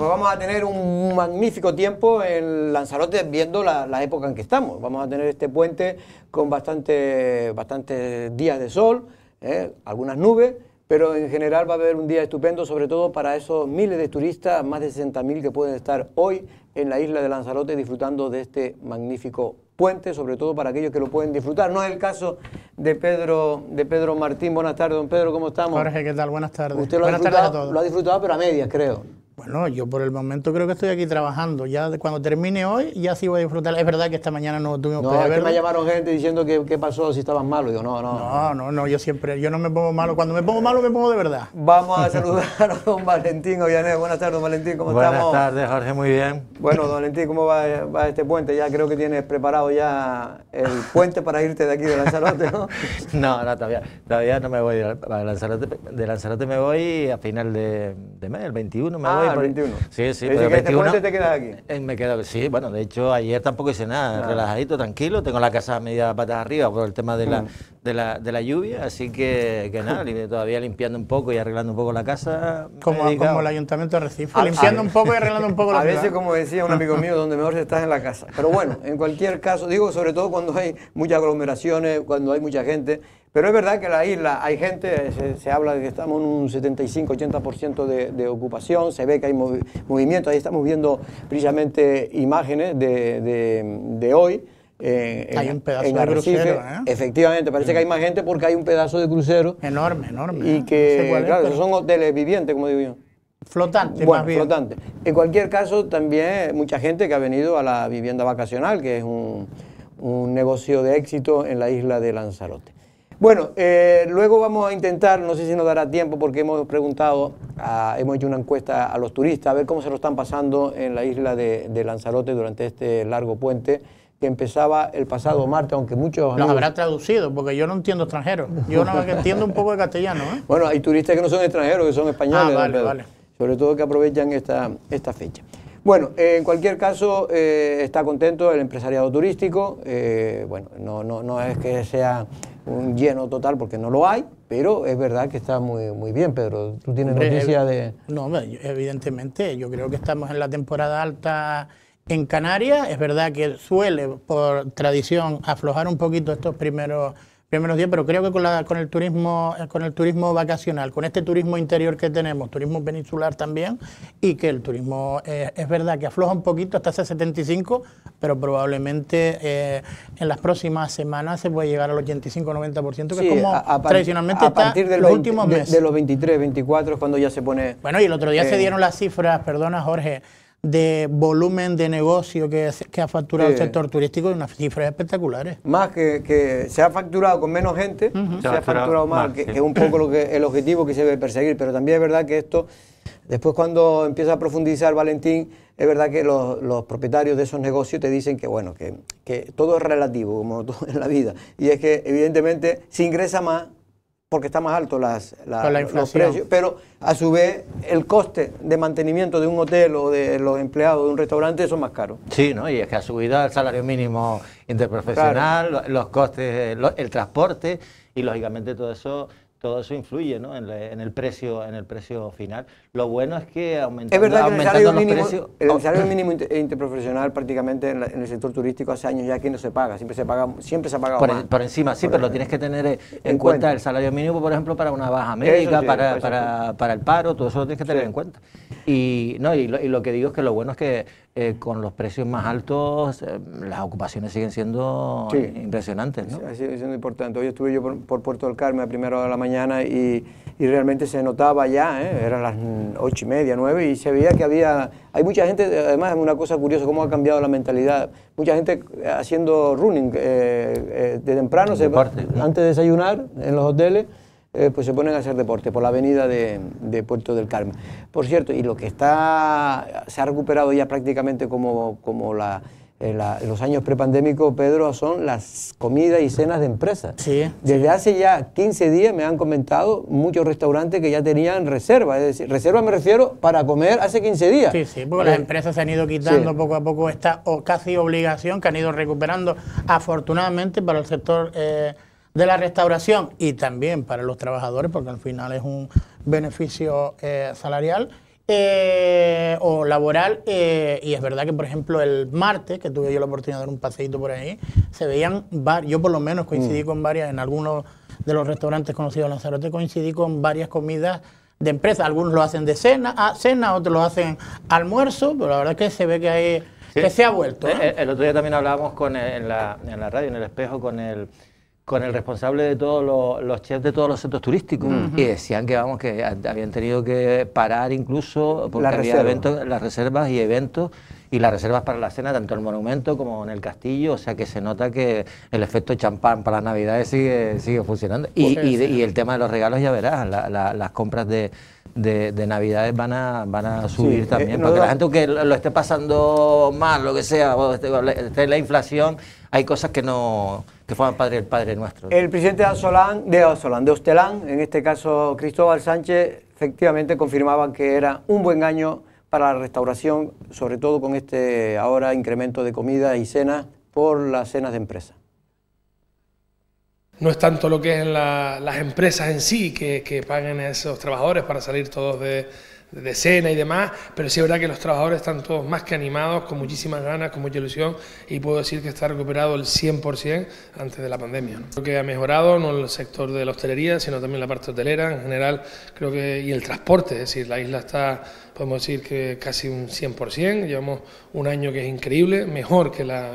pues vamos a tener un magnífico tiempo en Lanzarote viendo la, época en que estamos. Vamos a tener este puente con bastantes días de sol, ¿eh? algunas nubes, pero en general va a haber un día estupendo, sobre todo para esos miles de turistas, más de 60.000 que pueden estar hoy en la isla de Lanzarote disfrutando de este magnífico puente, sobre todo para aquellos que lo pueden disfrutar. No es el caso de Pedro, de Pedro Martín. Buenas tardes, don Pedro, ¿cómo estamos? Jorge, ¿qué tal? Buenas tardes. Usted lo ha disfrutado, pero a medias, creo. Bueno, yo por el momento creo que estoy aquí trabajando. Ya cuando termine hoy, ya sí voy a disfrutar. Es verdad que esta mañana no tuvimos no, que me llamaron gente diciendo que qué pasó si estaban malo. Digo, no, no. No, no, no, yo siempre, yo no me pongo malo. Cuando me pongo malo, me pongo de verdad. Vamos a saludar a don Valentín Ollané. Buenas tardes, don Valentín, ¿cómo estamos? Buenas tardes, Jorge, muy bien. Bueno, don Valentín, ¿cómo va, este puente? Ya creo que tienes preparado ya el puente para irte de aquí de Lanzarote, ¿no? no, no, todavía, todavía no me voy. De Lanzarote, de Lanzarote me voy a final de, mes, el 21 me ah, voy Sí, sí, pero este te quedas aquí? Eh, me quedo, sí, bueno, de hecho ayer tampoco hice nada, relajadito, tranquilo, tengo la casa media patas arriba por el tema de la, mm. de la, de la lluvia, así que, que nada, todavía limpiando un poco y arreglando un poco la casa. Como, como el ayuntamiento de Recife, ah, limpiando un poco y arreglando un poco la casa. A veces, como decía un amigo mío, donde mejor estás en la casa. Pero bueno, en cualquier caso, digo, sobre todo cuando hay muchas aglomeraciones, cuando hay mucha gente pero es verdad que la isla, hay gente, se, habla de que estamos en un 75-80% de, de ocupación, se ve que hay movimiento, ahí estamos viendo precisamente imágenes de, hoy. Eh, hay un pedazo de crucero, ¿eh? Efectivamente, parece que hay más gente porque hay un pedazo de crucero. Enorme, enorme. Y ¿eh? que, son hoteles vivientes, como digo yo. Flotante, bueno, flotante. En cualquier caso, también mucha gente que ha venido a la vivienda vacacional, que es un negocio de éxito en la isla de Lanzarote. Bueno, eh, luego vamos a intentar, no sé si nos dará tiempo porque hemos preguntado, hemos hecho una encuesta a los turistas, a ver cómo se lo están pasando en la isla de, Lanzarote durante este largo puente que empezaba el pasado martes, aunque muchos... no habrá traducido, porque yo no entiendo extranjeros. Yo no entiendo un poco de castellano. ¿eh? Bueno, hay turistas que no son extranjeros, que son españoles. Ah, Sobre todo que aprovechan esta, esta fecha. Bueno, eh, en cualquier caso, está contento el empresariado turístico. bueno, no, no, no es que sea un lleno total porque no lo hay, pero es verdad que está muy, muy bien, Pedro. ¿Tú tienes noticias de...? No, evidentemente, yo creo que estamos en la temporada alta en Canarias. Es verdad que suele, por tradición, aflojar un poquito estos primeros primeros días, pero creo que con, la, con, el turismo, eh, con el turismo vacacional, con este turismo interior que tenemos, turismo peninsular también, y que el turismo eh, es verdad que afloja un poquito hasta hace 75, pero probablemente eh, en las próximas semanas se puede llegar al 85-90%, que es como tradicionalmente está partir los últimos meses. De, los 23, 24 es cuando ya se pone... Bueno, y el otro día se dieron las cifras, perdona Jorge, de volumen de negocio que, ha facturado el sector turístico y unas cifras espectaculares. ¿eh? Más que, se ha facturado con menos gente, se, ha facturado más, que, es un poco lo que, el objetivo que se debe perseguir, pero también es verdad que esto, después cuando empieza a profundizar Valentín, es verdad que los, los propietarios de esos negocios te dicen que bueno, que, todo es relativo, como todo en la vida, y es que evidentemente se ingresa más, porque está más alto las, la, los precios, pero a su vez el coste de mantenimiento de un hotel o de los empleados de un restaurante son más caro. Sí, ¿no? y es que ha subido el salario mínimo interprofesional, los costes, el transporte y lógicamente todo eso todo eso influye el precio, en el precio final. Lo bueno es que aumentando, el los precios... El salario mínimo oh. interprofesional prácticamente en, el sector turístico hace años ya que no se paga, siempre se paga siempre se ha pagado por, e, más. por encima, sí, pero lo tienes que tener eh, en, cuenta. el salario mínimo, por ejemplo, para una baja médica, para, para, el paro, todo eso lo tienes que tener en cuenta. Y, no, y lo, que digo es que lo bueno es que eh, con los precios más altos eh, las ocupaciones siguen siendo impresionantes, ¿no? Sí, importante. Hoy estuve yo por, Puerto del Carmen a primera hora de la mañana y, y realmente se notaba ya, ¿eh? eran las ocho y media, nueve, y se veía que había... Hay mucha gente, además es una cosa curiosa cómo ha cambiado la mentalidad. Mucha gente eh, haciendo running eh, eh, de temprano, antes de desayunar en los hoteles, pues se ponen a hacer deporte por la avenida de, Puerto del Carmen. Por cierto, y lo que está, se ha recuperado ya prácticamente como, como la los años prepandémicos, Pedro, son las comidas y cenas de empresas. Sí, Desde hace ya 15 días me han comentado muchos restaurantes que ya tenían reserva, es decir, reserva me refiero para comer hace 15 días. Sí, sí, porque las eh, empresas se han ido quitando poco a poco esta o casi obligación que han ido recuperando, afortunadamente, para el sector. Eh, de la restauración y también para los trabajadores, porque al final es un beneficio eh, salarial eh, o laboral. Eh, y es verdad que, por ejemplo, el martes, que tuve yo la oportunidad de dar un paseíto por ahí, se veían varios, yo por lo menos coincidí mm. con varias, en algunos de los restaurantes conocidos Lanzarote, coincidí con varias comidas de empresa. Algunos lo hacen de cena, a ah, cena, otros lo hacen almuerzo, pero la verdad es que se ve que hay... Que se ha vuelto. Eh, el, otro día también hablábamos con en, la, en la radio, en el espejo, con el, con el responsable de todos los, chefs de todos los centros turísticos. Y decían que vamos que habían tenido que parar incluso porque había eventos, las reservas y eventos y las reservas para la cena, tanto en el monumento como en el castillo, o sea que se nota que el efecto champán para las navidades sigue, sigue funcionando. Pues y, el tema de los regalos ya verás, las compras de, de, navidades van a, van a subir eh, también, porque la gente que lo, esté pasando mal, lo que sea, este, la inflación, hay cosas que no que forman padre el padre nuestro. El presidente de Azolán, de de Ostelán en este caso Cristóbal Sánchez, efectivamente confirmaba que era un buen año para la restauración, sobre todo con este ahora incremento de comida y cena por las cenas de empresa. No es tanto lo que es las empresas en sí que, que paguen a esos trabajadores para salir todos de, de cena y demás, pero sí es verdad que los trabajadores están todos más que animados, con muchísimas ganas, con mucha ilusión y puedo decir que está recuperado el 100% antes de la pandemia. Creo que ha mejorado no el sector de la hostelería, sino también la parte hotelera en general, creo que y el transporte, es decir, la isla está podemos decir que casi un 100%, llevamos un año que es increíble, mejor que la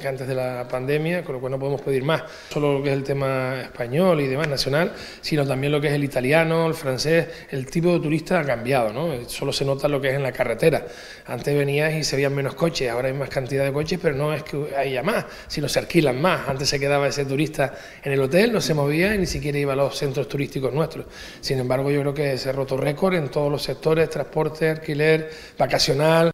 que antes de la pandemia, con lo cual no podemos pedir más. Solo lo que es el tema español y demás nacional, sino también lo que es el italiano, el francés, el tipo de turista ha cambiado, ¿no? Solo se nota lo que es en la carretera. Antes venías y se veían menos coches, ahora hay más cantidad de coches, pero no es que haya más, sino se alquilan más. Antes se quedaba ese turista en el hotel, no se movía y ni siquiera iba a los centros turísticos nuestros. Sin embargo, yo creo que se ha roto récord en todos los sectores, transporte, alquiler, vacacional.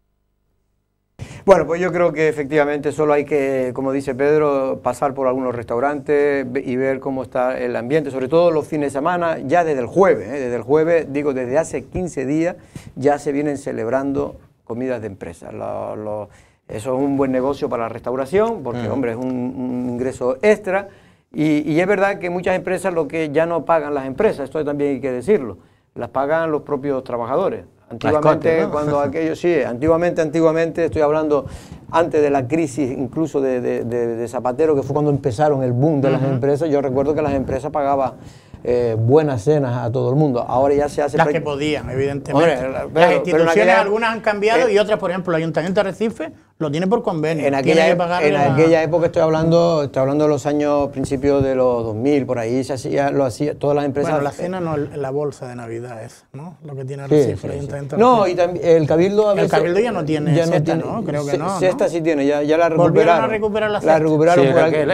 Bueno, pues yo creo que efectivamente solo hay que, como dice Pedro, pasar por algunos restaurantes y ver cómo está el ambiente, sobre todo los fines de semana, ya desde el jueves, ¿eh? desde el jueves, digo, desde hace 15 días ya se vienen celebrando comidas de empresas. eso es un buen negocio para la restauración, porque, mm. hombre, es un, ingreso extra. y, es verdad que muchas empresas lo que ya no pagan las empresas, esto también hay que decirlo, las pagan los propios trabajadores. Antiguamente, cuando aquellos sí, antiguamente, antiguamente, estoy hablando antes de la crisis incluso de, Zapatero, que fue cuando empezaron el boom de las empresas, yo recuerdo que las empresas pagaban eh, buenas cenas a todo el mundo. Ahora ya se hace... Las que podían, evidentemente. las instituciones, algunas han cambiado eh, y otras, por ejemplo, el Ayuntamiento de Recife lo tiene por convenio. En aquella, época estoy hablando, estoy hablando de los años principios de los 2000, por ahí se hacía, lo hacía todas las empresas. Bueno, la cena no, la bolsa de Navidad es, ¿no? Lo que tiene la cifra. No, y también el cabildo El cabildo ya no tiene ya no Creo que no. sí tiene, ya, la recuperaron. Volvieron a recuperar la La recuperaron por el,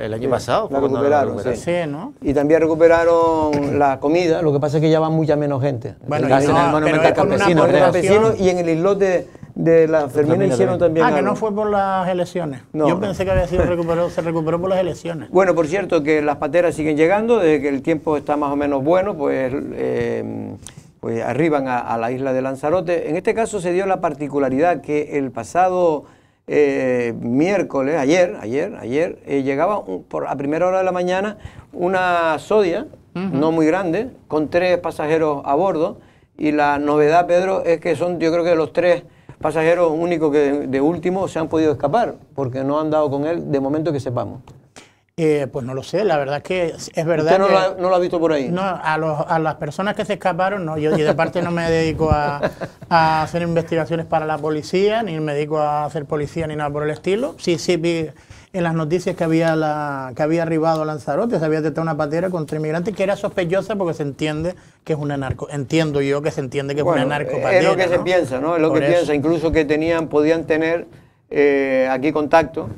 el, año pasado. La recuperaron, sí ¿no? Y también recuperaron la comida, lo que pasa es que ya va mucha menos gente. Bueno, y, pero es con una y en el islote de la Fermina hicieron también. Ah, que no fue por las elecciones. Yo pensé que había sido recuperado, se recuperó por las elecciones. Bueno, por cierto, que las pateras siguen llegando, desde que el tiempo está más o menos bueno, pues, eh, pues arriban a, la isla de Lanzarote. En este caso se dio la particularidad que el pasado eh, miércoles, ayer, ayer, ayer, eh, llegaba por, a primera hora de la mañana una sodia no muy grande, con tres pasajeros a bordo. Y la novedad, Pedro, es que son, yo creo que los tres pasajeros únicos que de último se han podido escapar, porque no han dado con él de momento que sepamos. Eh, pues no lo sé, la verdad es que es verdad. ¿Usted no, lo ha, visto por ahí? No, a, las personas que se escaparon, no. Yo, de parte no me dedico a, hacer investigaciones para la policía, ni me dedico a hacer policía ni nada por el estilo. Sí, sí, vi en las noticias que había, la, que había arribado Lanzarote, se había detectado una patera contra inmigrantes que era sospechosa porque se entiende que es una narco. Entiendo yo que se entiende que es una narco. Es lo que se piensa, ¿no? Es lo que piensa, incluso que tenían, podían tener eh, aquí contacto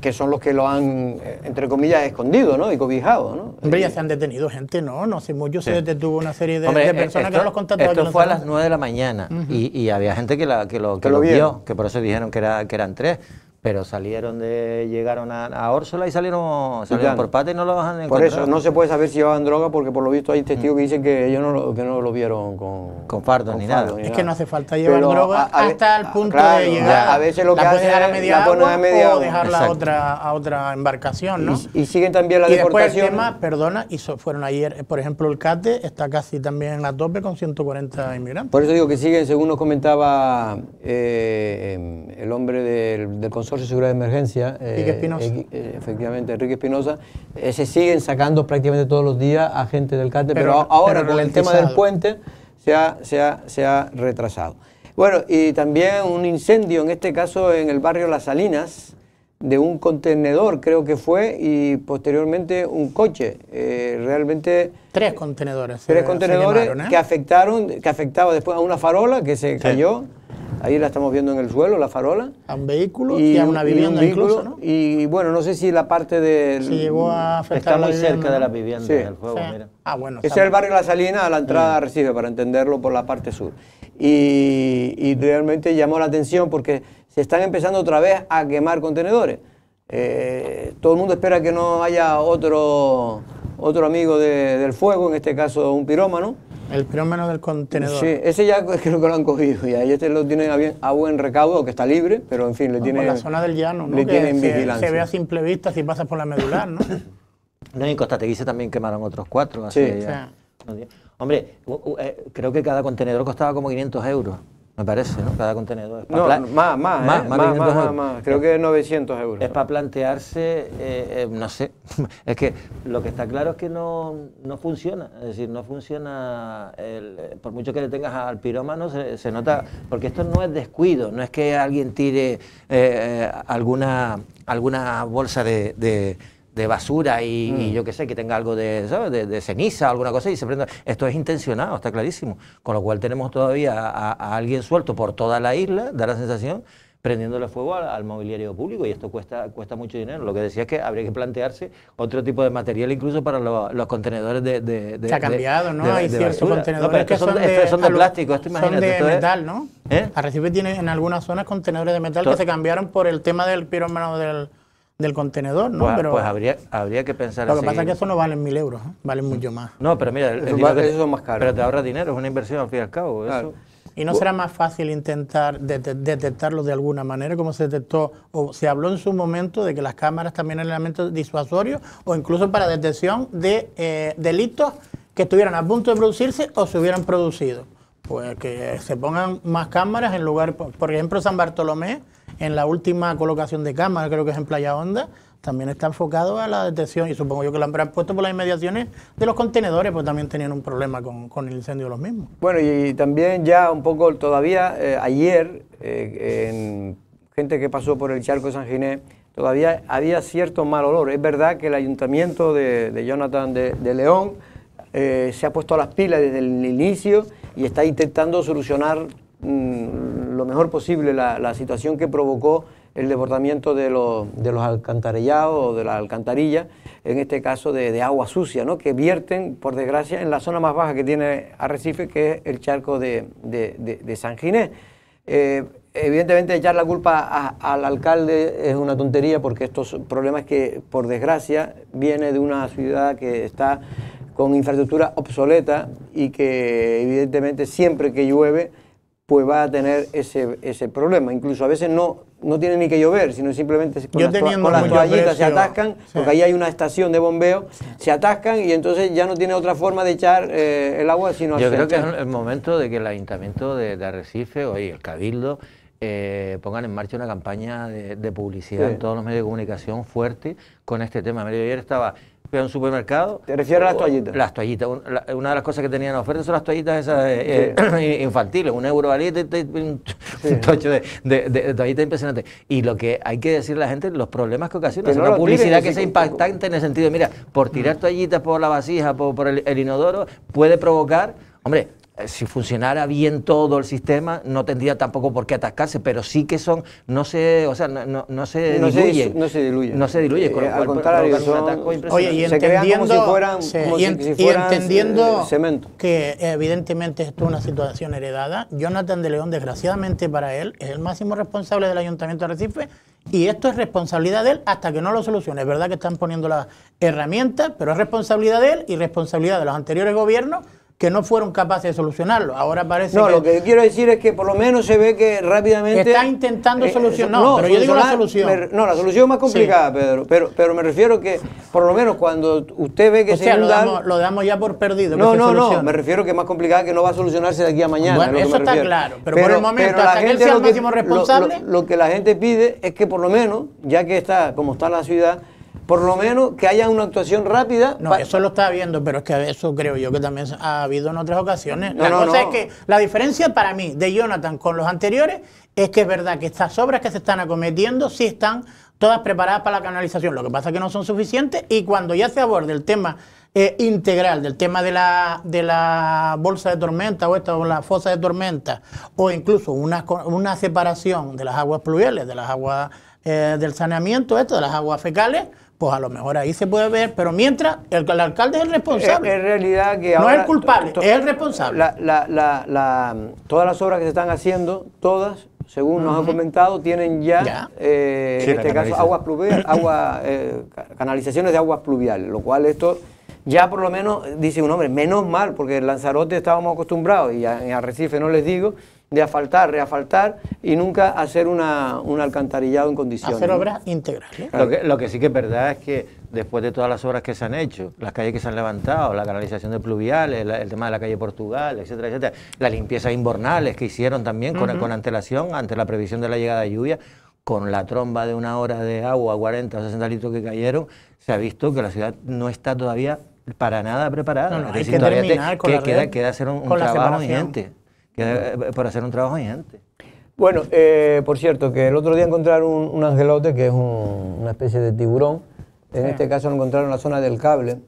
que son los que lo han, eh, entre comillas, escondido ¿no? y cobijado. ¿no? Hombre, ya se han detenido gente, ¿no? No sé, mucho se detuvo una serie de, eh, personas que no los contactó. Esto fue a las 9 de la mañana y, había gente que, la, que lo, que, vio, que por eso dijeron que, era, que eran tres pero salieron de llegaron a, a Órsola y salieron, salieron por parte y no lo bajan Por eso, no se puede saber si llevaban droga porque por lo visto hay testigos que dicen que ellos no lo, que no lo vieron con, con fardos ni, nada. Es que no hace falta llevar droga hasta el punto de llegar. A veces lo que hacen es media agua, o dejarla a otra, a otra embarcación, ¿no? Y, siguen también la y después el tema, perdona, y fueron ayer, eh, por ejemplo, el CATE está casi también en la tope con 140 inmigrantes. Por eso digo que siguen, según nos comentaba eh, em, el hombre del, del de Seguridad de Emergencia, eh, eh, efectivamente, Enrique Espinosa, eh, se siguen sacando prácticamente todos los días a gente del CATE, pero, ahora con el tema del puente se ha, se ha, retrasado. Bueno, y también un incendio, en este caso en el barrio Las Salinas, de un contenedor, creo que fue, y posteriormente un coche. realmente. Tres contenedores. Tres contenedores que afectaron, que afectaba después a una farola que se cayó. Ahí la estamos viendo en el suelo, la farola. A un vehículo y, a una vivienda incluso, ¿no? Y bueno, no sé si la parte del... llegó a Está muy cerca de la vivienda del fuego, mira. Ah, bueno. Ese es el barrio La Salina, a la entrada mm. recibe, para entenderlo por la parte sur. Y, realmente llamó la atención porque se están empezando otra vez a quemar contenedores. Eh, todo el mundo espera que no haya otro, otro amigo del fuego, en este caso un pirómano, el menos del contenedor. Sí, ese ya creo que lo han cogido y ahí este lo tienen a, buen recaudo, que está libre, pero en fin, le tienen. En la zona del llano, ¿no? Le tienen se, Se ve a simple vista si pasas por la medular, ¿no? no, y en dice también quemaron otros cuatro. sí, Hombre, eh, creo que cada contenedor costaba como 500 euros me parece, ¿no? Cada contenedor. no, más, más, más, ¿eh? más, más, Creo que 900 euros. Es para plantearse, eh, eh, no sé, es que lo que está claro es que no, funciona, es decir, no funciona, por mucho que le tengas al pirómano, se, nota, porque esto no es descuido, no es que alguien tire alguna, alguna bolsa de de basura y, mm. yo qué sé, que tenga algo de, ¿sabes? de, ceniza, alguna cosa, y se prenda. Esto es intencionado, está clarísimo. Con lo cual tenemos todavía a, alguien suelto por toda la isla, da la sensación, prendiéndole fuego al, mobiliario público y esto cuesta, cuesta mucho dinero. Lo que decía es que habría que plantearse otro tipo de material incluso para los contenedores de, de, Se ha cambiado, ¿no? Hay ciertos contenedores son, de, plástico, esto imagínate. Son de ¿eh? metal, ¿no? a ¿Eh? Arrecife tiene en algunas zonas contenedores de metal que se cambiaron por el tema del pirómano del del contenedor, ¿no? Pues, pues habría, que pensar Lo que pasa es que eso no vale mil euros, ¿eh? vale mucho mm. más. No, pero mira, el, más caros. Pero te ahorra dinero, es una inversión al fin y al cabo. ¿Y no será más fácil intentar detectarlo de alguna manera, como se detectó o se habló en su momento de que las cámaras también eran elementos disuasorios o incluso para detección de eh, delitos que estuvieran a punto de producirse o se hubieran producido? Pues que se pongan más cámaras en lugar, por ejemplo, San Bartolomé en la última colocación de cámara, creo que es en Playa Honda, también está enfocado a la detección y supongo yo que lo han puesto por las inmediaciones de los contenedores, pues también tenían un problema con, el incendio de los mismos. Bueno, y también ya un poco todavía eh, ayer, eh, en gente que pasó por el charco de San Ginés, todavía había cierto mal olor. Es verdad que el ayuntamiento de, Jonathan de, León eh, se ha puesto a las pilas desde el inicio y está intentando solucionar Mm, lo mejor posible la, situación que provocó el desbordamiento de los, de los alcantarillados o de la alcantarilla, en este caso de, agua sucia, ¿no? que vierten, por desgracia, en la zona más baja que tiene Arrecife, que es el charco de, San Ginés. Eh, evidentemente echar la culpa al alcalde es una tontería porque estos problemas que, por desgracia, viene de una ciudad que está con infraestructura obsoleta y que evidentemente siempre que llueve pues va a tener ese, problema. Incluso a veces no, no tiene ni que llover, sino simplemente con, las, toallitas se atascan, porque ahí hay una estación de bombeo, se atascan y entonces ya no tiene otra forma de echar eh, el agua sino Yo creo que es el momento de que el ayuntamiento de, Arrecife o el Cabildo eh, pongan en marcha una campaña de, publicidad en todos los medios de comunicación fuerte con este tema. ayer estaba en un supermercado. ¿Te refieres a las oh, toallitas? Las toallitas. una de las cosas que tenían oferta son las toallitas esas eh, eh, infantiles. Un euro valiente un tocho de, toallitas impresionante. Y lo que hay que decirle a la gente, los problemas que ocasiona. la publicidad que sea impactante en el sentido de, mira, por tirar mm. toallitas por la vasija, por, el, inodoro, puede provocar. Hombre, eh, si funcionara bien todo el sistema, no tendría tampoco por qué atascarse, pero sí que son, no se, o sea, no, se diluye... No se, diluye, No se diluye. oye, y entendiendo, y, entendiendo eh, que evidentemente esto es una situación heredada, Jonathan de León, desgraciadamente para él, es el máximo responsable del Ayuntamiento de Recife y esto es responsabilidad de él hasta que no lo solucione. Es verdad que están poniendo las herramientas, pero es responsabilidad de él y responsabilidad de los anteriores gobiernos que no fueron capaces de solucionarlo. Ahora parece que... No, lo que yo quiero decir es que por lo menos se ve que rápidamente... Está intentando eh, solucionar, no, pero yo digo la solución. no, la solución es más complicada, Pedro, pero, pero me refiero que por lo menos cuando usted ve que se sea, lo damos, lo ya por perdido. No, no, no, me refiero que es más complicada que no va a solucionarse de aquí a mañana. Bueno, eso está claro, pero, por el momento, hasta que él sea el máximo responsable... lo que la gente pide es que por lo menos, ya que está como está la ciudad por lo menos que haya una actuación rápida. No, eso lo está viendo, pero es que eso creo yo que también ha habido en otras ocasiones. la cosa es que la diferencia para mí de Jonathan con los anteriores es que es verdad que estas obras que se están acometiendo sí están todas preparadas para la canalización. Lo que pasa es que no son suficientes y cuando ya se aborde el tema eh, integral del tema de la, de la bolsa de tormenta o esta o la fosa de tormenta o incluso una, una separación de las aguas pluviales, de las aguas eh, del saneamiento, esto, de las aguas fecales, pues a lo mejor ahí se puede ver, pero mientras el, alcalde es el responsable. Eh, en realidad que No es el culpable, es el responsable. La, todas las obras que se están haciendo, todas, según nos han comentado, tienen ya, eh, en este caso, aguas pluviales, agua, eh, canalizaciones de aguas pluviales, lo cual esto ya por lo menos, dice un hombre, menos mal, porque en Lanzarote estábamos acostumbrados, y en Arrecife no les digo, de asfaltar, reafaltar y nunca hacer una, un alcantarillado en condiciones. Hacer obras ¿no? integrales. Lo que, sí que es verdad es que después de todas las obras que se han hecho, las calles que se han levantado, la canalización de pluviales, el, tema de la calle Portugal, etcétera, etcétera, las limpiezas invernales que hicieron también con, antelación ante la previsión de la llegada de lluvia, con la tromba de una hora de agua, 40 o 60 litros que cayeron, se ha visto que la ciudad no está todavía para nada preparada. hay que terminar con la queda, hacer eh, eh, para hacer un trabajo gigante. Bueno, eh, por cierto, que el otro día encontraron un, angelote, que es una especie de tiburón. En este caso lo encontraron en la zona del cable.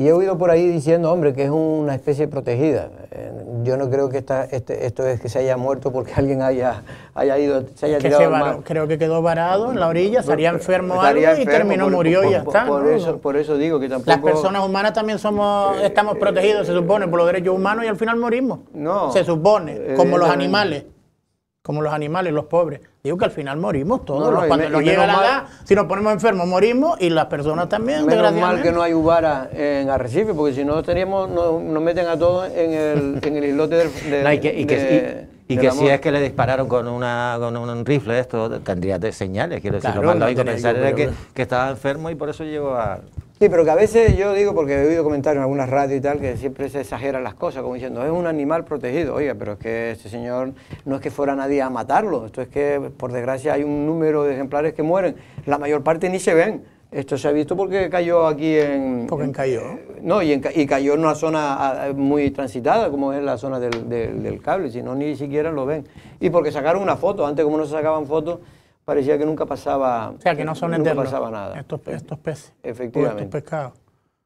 Y he oído por ahí diciendo, hombre, que es una especie protegida. Eh, yo no creo que esta, este, esto es que se haya muerto porque alguien haya, haya ido, se haya tirado Creo que quedó varado en la orilla, estaría enfermo algo y terminó, murió y ya está. Por, eso, digo que tampoco... Las personas humanas también somos, eh, estamos eh, protegidos, se supone, por los derechos humanos y al final morimos. No. Se supone, como los animales como los animales, los pobres. Digo que al final morimos todos. los cuando la si nos ponemos enfermos, morimos y las personas también. Menos mal que no hay Ubara en Arrecife, porque si no teníamos, nos, meten a todos en el, en islote del. De, y que, y si es que le dispararon con, un rifle, esto tendría señales. Quiero decir, lo más hay pensar era que estaba enfermo y por eso llegó a. Sí, pero que a veces yo digo, porque he oído comentarios en algunas radios y tal, que siempre se exageran las cosas, como diciendo, es un animal protegido. Oiga, pero es que este señor no es que fuera nadie a matarlo, esto es que, por desgracia, hay un número de ejemplares que mueren. La mayor parte ni se ven. Esto se ha visto porque cayó aquí en... Porque en cayó. Eh, no, y, cayó en una zona ah, muy transitada, como es la zona del, del, del cable, si no, ni siquiera lo ven. Y porque sacaron una foto, antes como no se sacaban fotos parecía que nunca pasaba. O sea, que no son nunca pasaba nada. Estos, peces. Efectivamente. Estos pescados.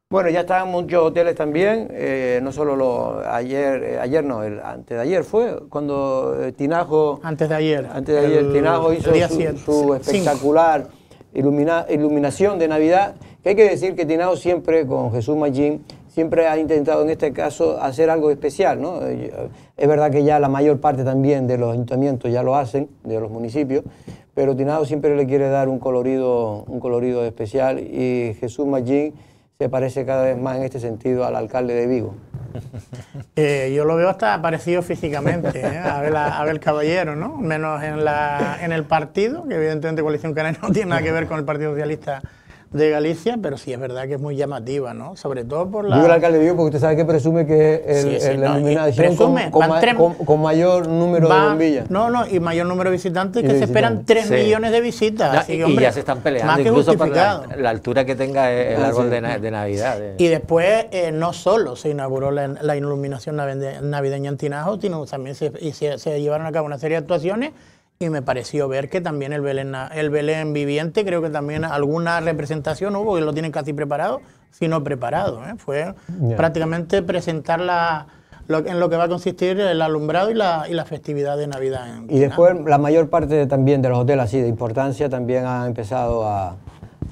Bueno, ya estaban muchos hoteles también, eh, no solo los, ayer, eh, ayer no, el, antes de ayer fue cuando eh, Tinajo... Antes de ayer. Antes de ayer, Tinajo hizo su, espectacular iluminación de Navidad, que hay que decir que Tinajo siempre, con Jesús Magín, siempre ha intentado en este caso hacer algo especial, Es verdad que ya la mayor parte también de los ayuntamientos ya lo hacen, de los municipios, pero Tinado siempre le quiere dar un colorido, un colorido especial y Jesús Magín se parece cada vez más en este sentido al alcalde de Vigo. Eh, yo lo veo hasta parecido físicamente ¿eh? a, Abel, Caballero, Menos en, la, en el partido, que evidentemente Coalición Canaria no tiene nada que ver con el Partido Socialista de Galicia, pero sí es verdad que es muy llamativa, ¿no? Sobre todo por la... Yo el alcalde vivo porque usted sabe que presume que es la iluminación con, mayor número de bombillas. No, no, y mayor número de visitantes que se esperan 3 millones de visitas. y, ya se están peleando, más incluso por la, la, altura que tenga el ah, árbol de, Navidad. Eh. Y después, eh, no solo se inauguró la, iluminación navideña en Tinajo, sino también se llevaron a cabo una serie de actuaciones y me pareció ver que también el Belén, el Belén viviente, creo que también alguna representación hubo, que lo tienen casi preparado, sino preparado. ¿eh? Fue prácticamente presentar la, en lo que va a consistir el alumbrado y la, y festividad de Navidad. y después la mayor parte también de los hoteles así de importancia también ha empezado a,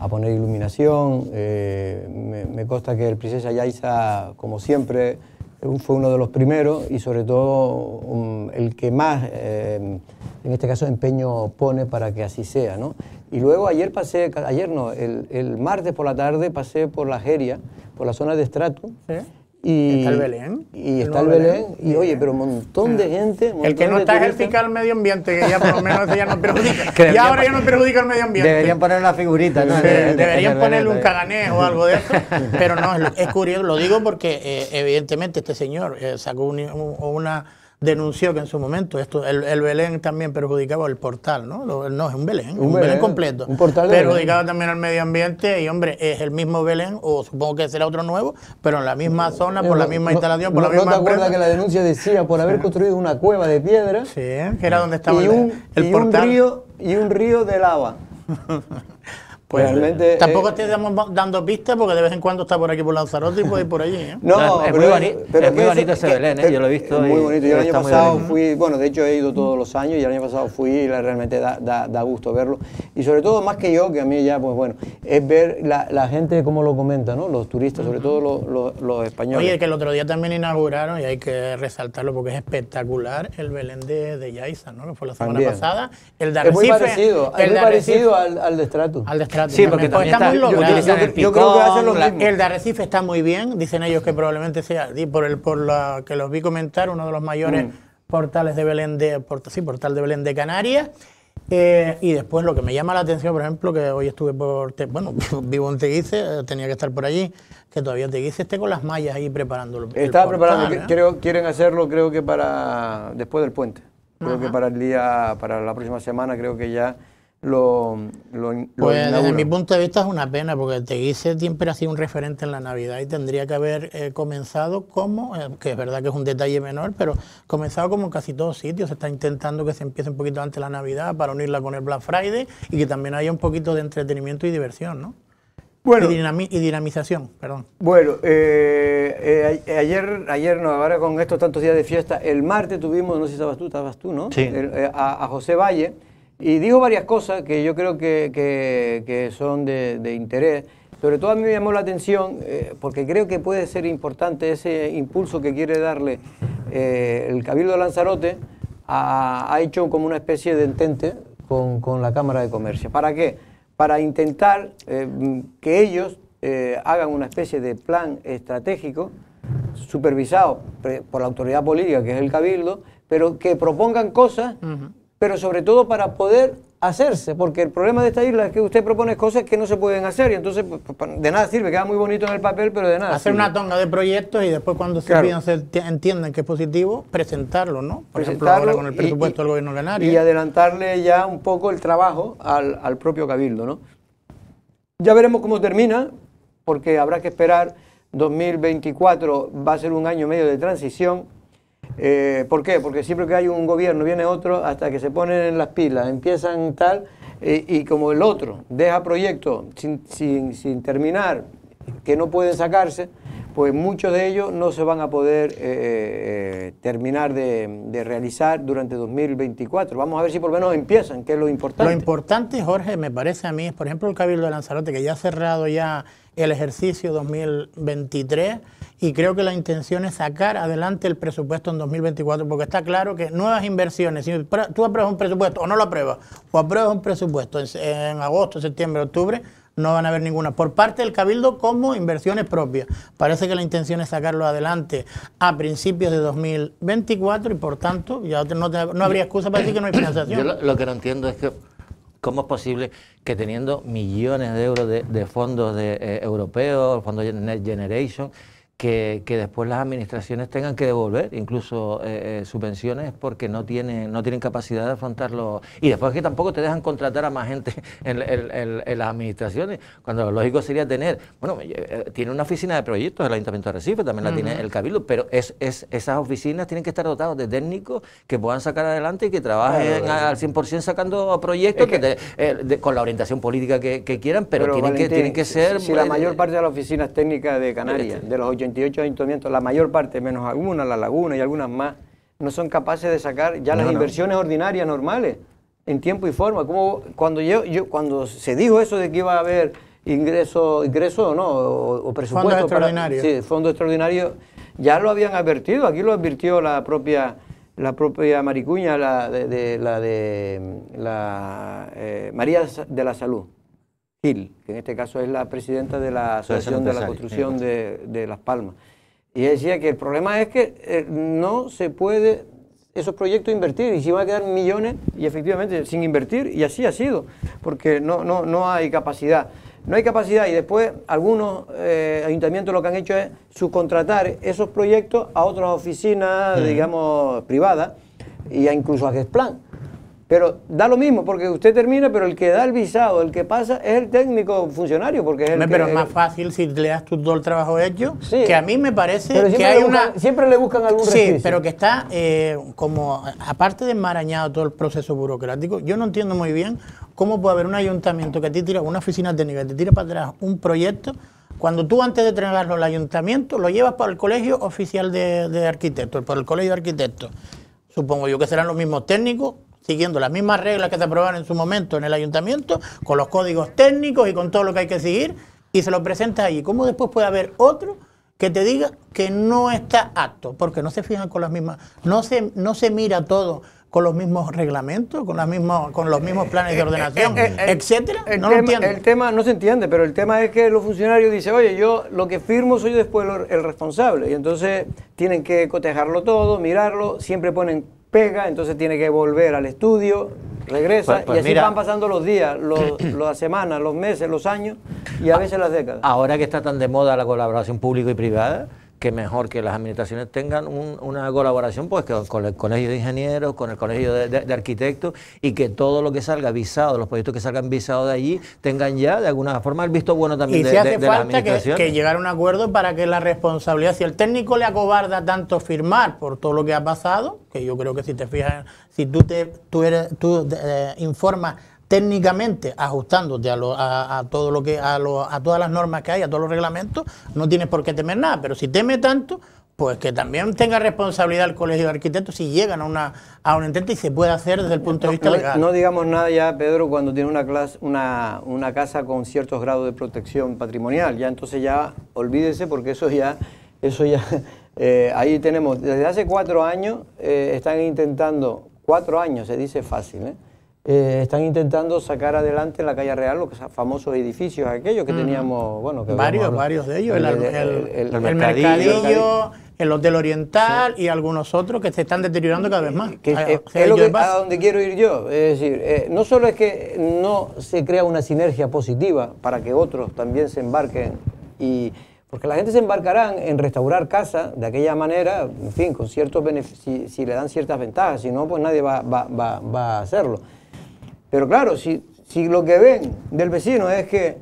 a poner iluminación. Eh, me, me consta que el Princesa Yaiza, como siempre, fue uno de los primeros y sobre todo um, el que más, em, en este caso, empeño pone para que así sea. Y luego ayer pasé, ayer no, el, martes por la tarde pasé por la Jeria, por la zona de Stratum. Y, está el Belén. Y está el Belén. Y oye, pero un montón de ah. gente. el que no está es el medio ambiente, que ya por lo menos ya no perjudica. y ahora ya no perjudica el medio ambiente. Deberían poner una figurita, ¿no? deberían ponerle un caganés o algo de eso. pero no, es, curioso, lo digo porque eh, evidentemente este señor eh, sacó una denunció que en su momento esto el, Belén también perjudicaba el portal, ¿no? no, es un Belén, un, Belén, completo. Un portal perjudicaba también al medio ambiente y hombre, es el mismo Belén o supongo que será otro nuevo, pero en la misma eh, zona, por la misma instalación, por la misma ¿No te acuerdas que la denuncia decía por haber construido una cueva de piedra? que era donde estaba y el, Un río, y un río de lava. Pues, eh, Tampoco te estamos dando pistas porque de vez en cuando está por aquí por Lanzarote y por, por allí. No, es, muy bonito, ese Belén, ¿eh? yo lo he visto. Es muy bonito. Yo el año pasado fui, bueno, de hecho he ido todos los años y el año pasado fui y realmente da, da, gusto verlo. Y sobre todo, más que yo, que a mí ya, pues bueno, es ver la, gente como lo comenta, ¿no? Los turistas, sobre todo los, los, los, españoles. Oye, que el otro día también inauguraron y hay que resaltarlo porque es espectacular el Belén de, de Yaiza, ¿no? Que fue la semana pasada. El de muy parecido, al, de Al Sí, porque pues está, Yo, creo que El de Arrecife está muy bien, dicen ellos que probablemente sea, por, el, por la que los vi comentar, uno de los mayores mm. portales de Belén de, sí, portal de Belén de Canarias. Eh, y después lo que me llama la atención, por ejemplo, que hoy estuve por, bueno, vivo en Teguise, eh, tenía que estar por allí, que todavía Teguise esté con las mallas ahí preparándolo. Estaba preparando, ¿eh? creo, quieren hacerlo creo que para después del puente. Creo que para el día, para la próxima semana, creo que ya lo, pues, desde mi punto de vista es una pena, porque Teguise siempre ha sido un referente en la Navidad y tendría que haber eh, comenzado como, eh, que es verdad que es un detalle menor, pero comenzado como en casi todos sitios. Se está intentando que se empiece un poquito antes la Navidad para unirla con el Black Friday y que también haya un poquito de entretenimiento y diversión, ¿no? Bueno, y, dinamización, perdón. Bueno, eh, ayer, ayer no, ahora con estos tantos días de fiesta, el martes tuvimos, no sé si estabas tú, estabas tú, ¿no? Sí. a, José Valle, y dijo varias cosas que yo creo que, son de, interés. Sobre todo a mí me llamó la atención eh, porque creo que puede ser importante ese impulso que quiere darle eh, el Cabildo de Lanzarote. Ha, hecho como una especie de entente con, la Cámara de Comercio. ¿Para qué? Para intentar eh, que ellos hagan una especie de plan estratégico supervisado por la autoridad política, que es el Cabildo, pero que propongan cosas pero sobre todo para poder hacerse, porque el problema de esta isla es que usted propone cosas que no se pueden hacer y entonces pues, pues, de nada sirve, queda muy bonito en el papel, pero de nada. Hacer una tonga de proyectos y después cuando se se entiendan que es positivo, presentarlo, ¿no? Por ejemplo, ahora con el presupuesto del gobierno canario. Y adelantarle ya un poco el trabajo al, al propio cabildo, ¿no? Ya veremos cómo termina, porque habrá que esperar. 2024 va a ser un año medio de transición eh, ¿Por qué? Porque siempre que hay un gobierno viene otro hasta que se ponen en las pilas, empiezan tal eh, y como el otro deja proyectos sin, sin terminar, que no pueden sacarse, pues muchos de ellos no se van a poder eh, eh, terminar de, realizar durante 2024. Vamos a ver si por lo menos empiezan, que es lo importante. Lo importante, Jorge, me parece a mí, es por ejemplo el Cabildo de Lanzarote, que ya ha cerrado ya el ejercicio 2023 y creo que la intención es sacar adelante el presupuesto en 2024, porque está claro que nuevas inversiones, si tú apruebas un presupuesto o no lo apruebas, o apruebas un presupuesto en agosto, septiembre, octubre, no van a haber ninguna. Por parte del Cabildo como inversiones propias. Parece que la intención es sacarlo adelante a principios de 2024 y por tanto ya no, habría excusa para decir que no hay financiación. Yo lo, que no entiendo es que cómo es posible que teniendo millones de euros de, fondos eh, europeos, fondos Next Generation, que, después las administraciones tengan que devolver incluso eh, eh, subvenciones porque no tienen, no tienen capacidad de afrontarlo. Y después que tampoco te dejan contratar a más gente en, las administraciones, cuando lo lógico sería tener, bueno, eh, tiene una oficina de proyectos el Ayuntamiento de Recife, también la tiene el Cabildo, pero es, es, esas oficinas tienen que estar dotadas de técnicos que puedan sacar adelante y que trabajen al, 100% sacando proyectos que, con la orientación política que, quieran, pero, tienen, que, tienen que ser... Si, la mayor parte de las oficinas técnicas de Canarias, este. de los ayuntamientos, la mayor parte, menos algunas, la laguna y algunas más, no son capaces de sacar ya las inversiones ordinarias normales en tiempo y forma. Como cuando yo, cuando se dijo eso de que iba a haber ingreso, ingreso no, o, o presupuesto fondo extraordinario. sí, fondo extraordinario, ya lo habían advertido, aquí lo advirtió la propia la propia Maricuña, la de, la de la eh, María de la Salud que en este caso es la presidenta de la Asociación de la Construcción de, Las Palmas. Y decía que el problema es que eh, no se puede esos proyectos invertir y si van a quedar millones y efectivamente sin invertir y así ha sido, porque no, no, no hay capacidad. No hay capacidad y después algunos eh, ayuntamientos lo que han hecho es subcontratar esos proyectos a otras oficinas, digamos, privadas y e incluso a Gesplan. Pero da lo mismo, porque usted termina, pero el que da el visado, el que pasa, es el técnico funcionario. porque es el Pero es más fácil si le das tú todo el trabajo hecho, que a mí me parece que hay una... Siempre le buscan algún Sí, pero que está eh, como, aparte de enmarañado todo el proceso burocrático, yo no entiendo muy bien cómo puede haber un ayuntamiento que a ti tira, una oficina técnica que te tira para atrás un proyecto cuando tú antes de entregarlo al ayuntamiento lo llevas para el colegio oficial de, de arquitectos, para el colegio de arquitectos. Supongo yo que serán los mismos técnicos siguiendo las mismas reglas que se aprobaron en su momento en el ayuntamiento, con los códigos técnicos y con todo lo que hay que seguir, y se lo presenta ahí. ¿Cómo después puede haber otro que te diga que no está acto? Porque no se fijan con las mismas, no se, no se mira todo con los mismos reglamentos, con, las con los mismos planes de eh, eh, ordenación, etc. Eh, etcétera. no lo entiendo. El tema no se entiende, pero el tema es que los funcionarios dicen, oye, yo lo que firmo soy después el responsable. Y entonces tienen que cotejarlo todo, mirarlo, siempre ponen pega, entonces tiene que volver al estudio, regresa pues, pues y así van pasando los días, los, las semanas, los meses, los años y a veces las décadas. Ahora que está tan de moda la colaboración público y privada, que mejor que las administraciones tengan una colaboración pues con el Colegio de Ingenieros, con el Colegio de, Arquitectos y que todo lo que salga visado, los proyectos que salgan visados de allí, tengan ya de alguna forma el visto bueno también de, si hace falta que, que, llegar a un acuerdo para que la responsabilidad, si el técnico le acobarda tanto firmar por todo lo que ha pasado, que yo creo que si te fijas, si tú, te, tú, eres, eh, informas técnicamente ajustándote a, todo lo que a, todas las normas que hay, a todos los reglamentos, no tienes por qué temer nada, pero si teme tanto, pues que también tenga responsabilidad el colegio de arquitectos si llegan a una a un intento y se puede hacer desde el punto de vista no, legal. No digamos nada ya, Pedro, cuando tiene una clase, una, casa con ciertos grados de protección patrimonial, ya entonces ya olvídese porque eso ya eso ya eh, ahí tenemos desde hace cuatro años eh, están intentando cuatro años se dice fácil, ¿eh? eh, están intentando sacar adelante en la calle Real los famosos edificios aquellos que mm. teníamos, bueno, varios, varios de ellos, el, el, el, mercadillo, el Hotel Oriental y algunos otros que se están deteriorando cada vez más. Ah, es, lo que, a donde quiero ir yo, es decir, eh, no solo es que no se crea una sinergia positiva para que otros también se embarquen y porque la gente se embarcarán en restaurar casas de aquella manera, en fin, con ciertos si, si, le dan ciertas ventajas, si no, pues nadie va, va, va a hacerlo. Pero claro, si, si lo que ven del vecino es que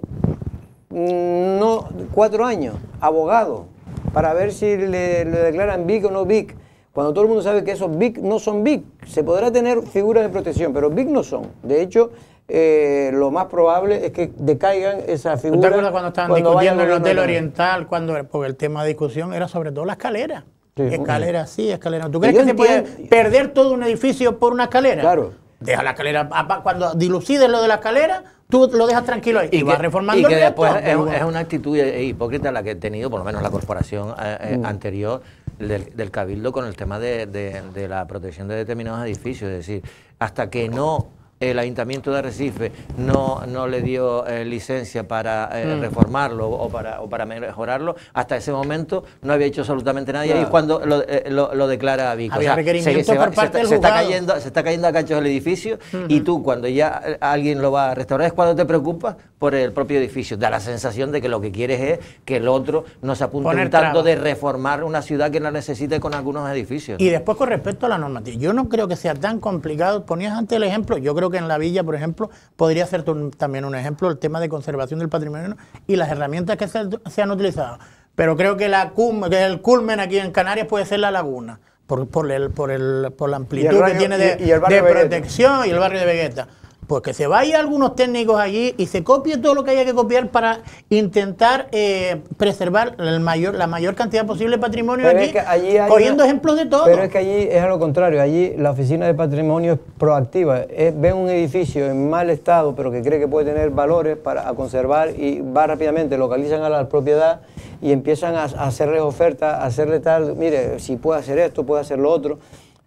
mm, no cuatro años, abogado, para ver si le, declaran BIC o no BIC, cuando todo el mundo sabe que esos BIC no son BIC, se podrá tener figuras de protección, pero BIC no son. De hecho, eh, lo más probable es que decaigan esas figuras. ¿Te acuerdas cuando estaban discutiendo el Hotel Oriental, cuando, porque el tema de discusión era sobre todo la escalera? escalera sí, escalera ¿Tú crees que se puede perder todo un edificio por una escalera? Claro. Deja la escalera. Ah, cuando dilucides lo de la escalera, tú lo dejas tranquilo ahí. Y, va vas reformando y que después es, una actitud eh, eh, hipócrita la que he tenido, por lo menos la corporación eh, mm. anterior del, Cabildo con el tema de la protección de determinados edificios. Es decir, hasta que no el Ayuntamiento de Arrecife no, no le dio eh, licencia para eh, mm. reformarlo o para, o para mejorarlo, hasta ese momento no había hecho absolutamente nada. Y ahí cuando eh, lo, lo, declara Vico. se, está cayendo, se está cayendo a cachos el edificio y tú cuando ya alguien lo va a restaurar es cuando te preocupas por el propio edificio. Da la sensación de que lo que quieres es que el otro nos se apunte un tanto de reformar una ciudad que la necesite con algunos edificios. Y después con respecto a la normativa, yo no creo que sea tan complicado. Ponías antes el ejemplo, yo creo que en la villa, por ejemplo, podría ser también un ejemplo el tema de conservación del patrimonio y las herramientas que se, han utilizado. Pero creo que, la el culmen aquí en Canarias puede ser la laguna, por, por, el, por, el, la amplitud que tiene de, protección y el barrio de Vegueta. Pues que se vaya algunos técnicos allí y se copie todo lo que haya que copiar para intentar eh, preservar mayor, la mayor cantidad posible de patrimonio pero es que allí cogiendo ejemplos de todo. Pero es que allí es a lo contrario, allí la oficina de patrimonio es proactiva, ven ve un edificio en mal estado, pero que cree que puede tener valores para conservar y va rápidamente, localizan a la propiedad y empiezan a, hacerle ofertas, a hacerle tal, mire, si puede hacer esto, puede hacer lo otro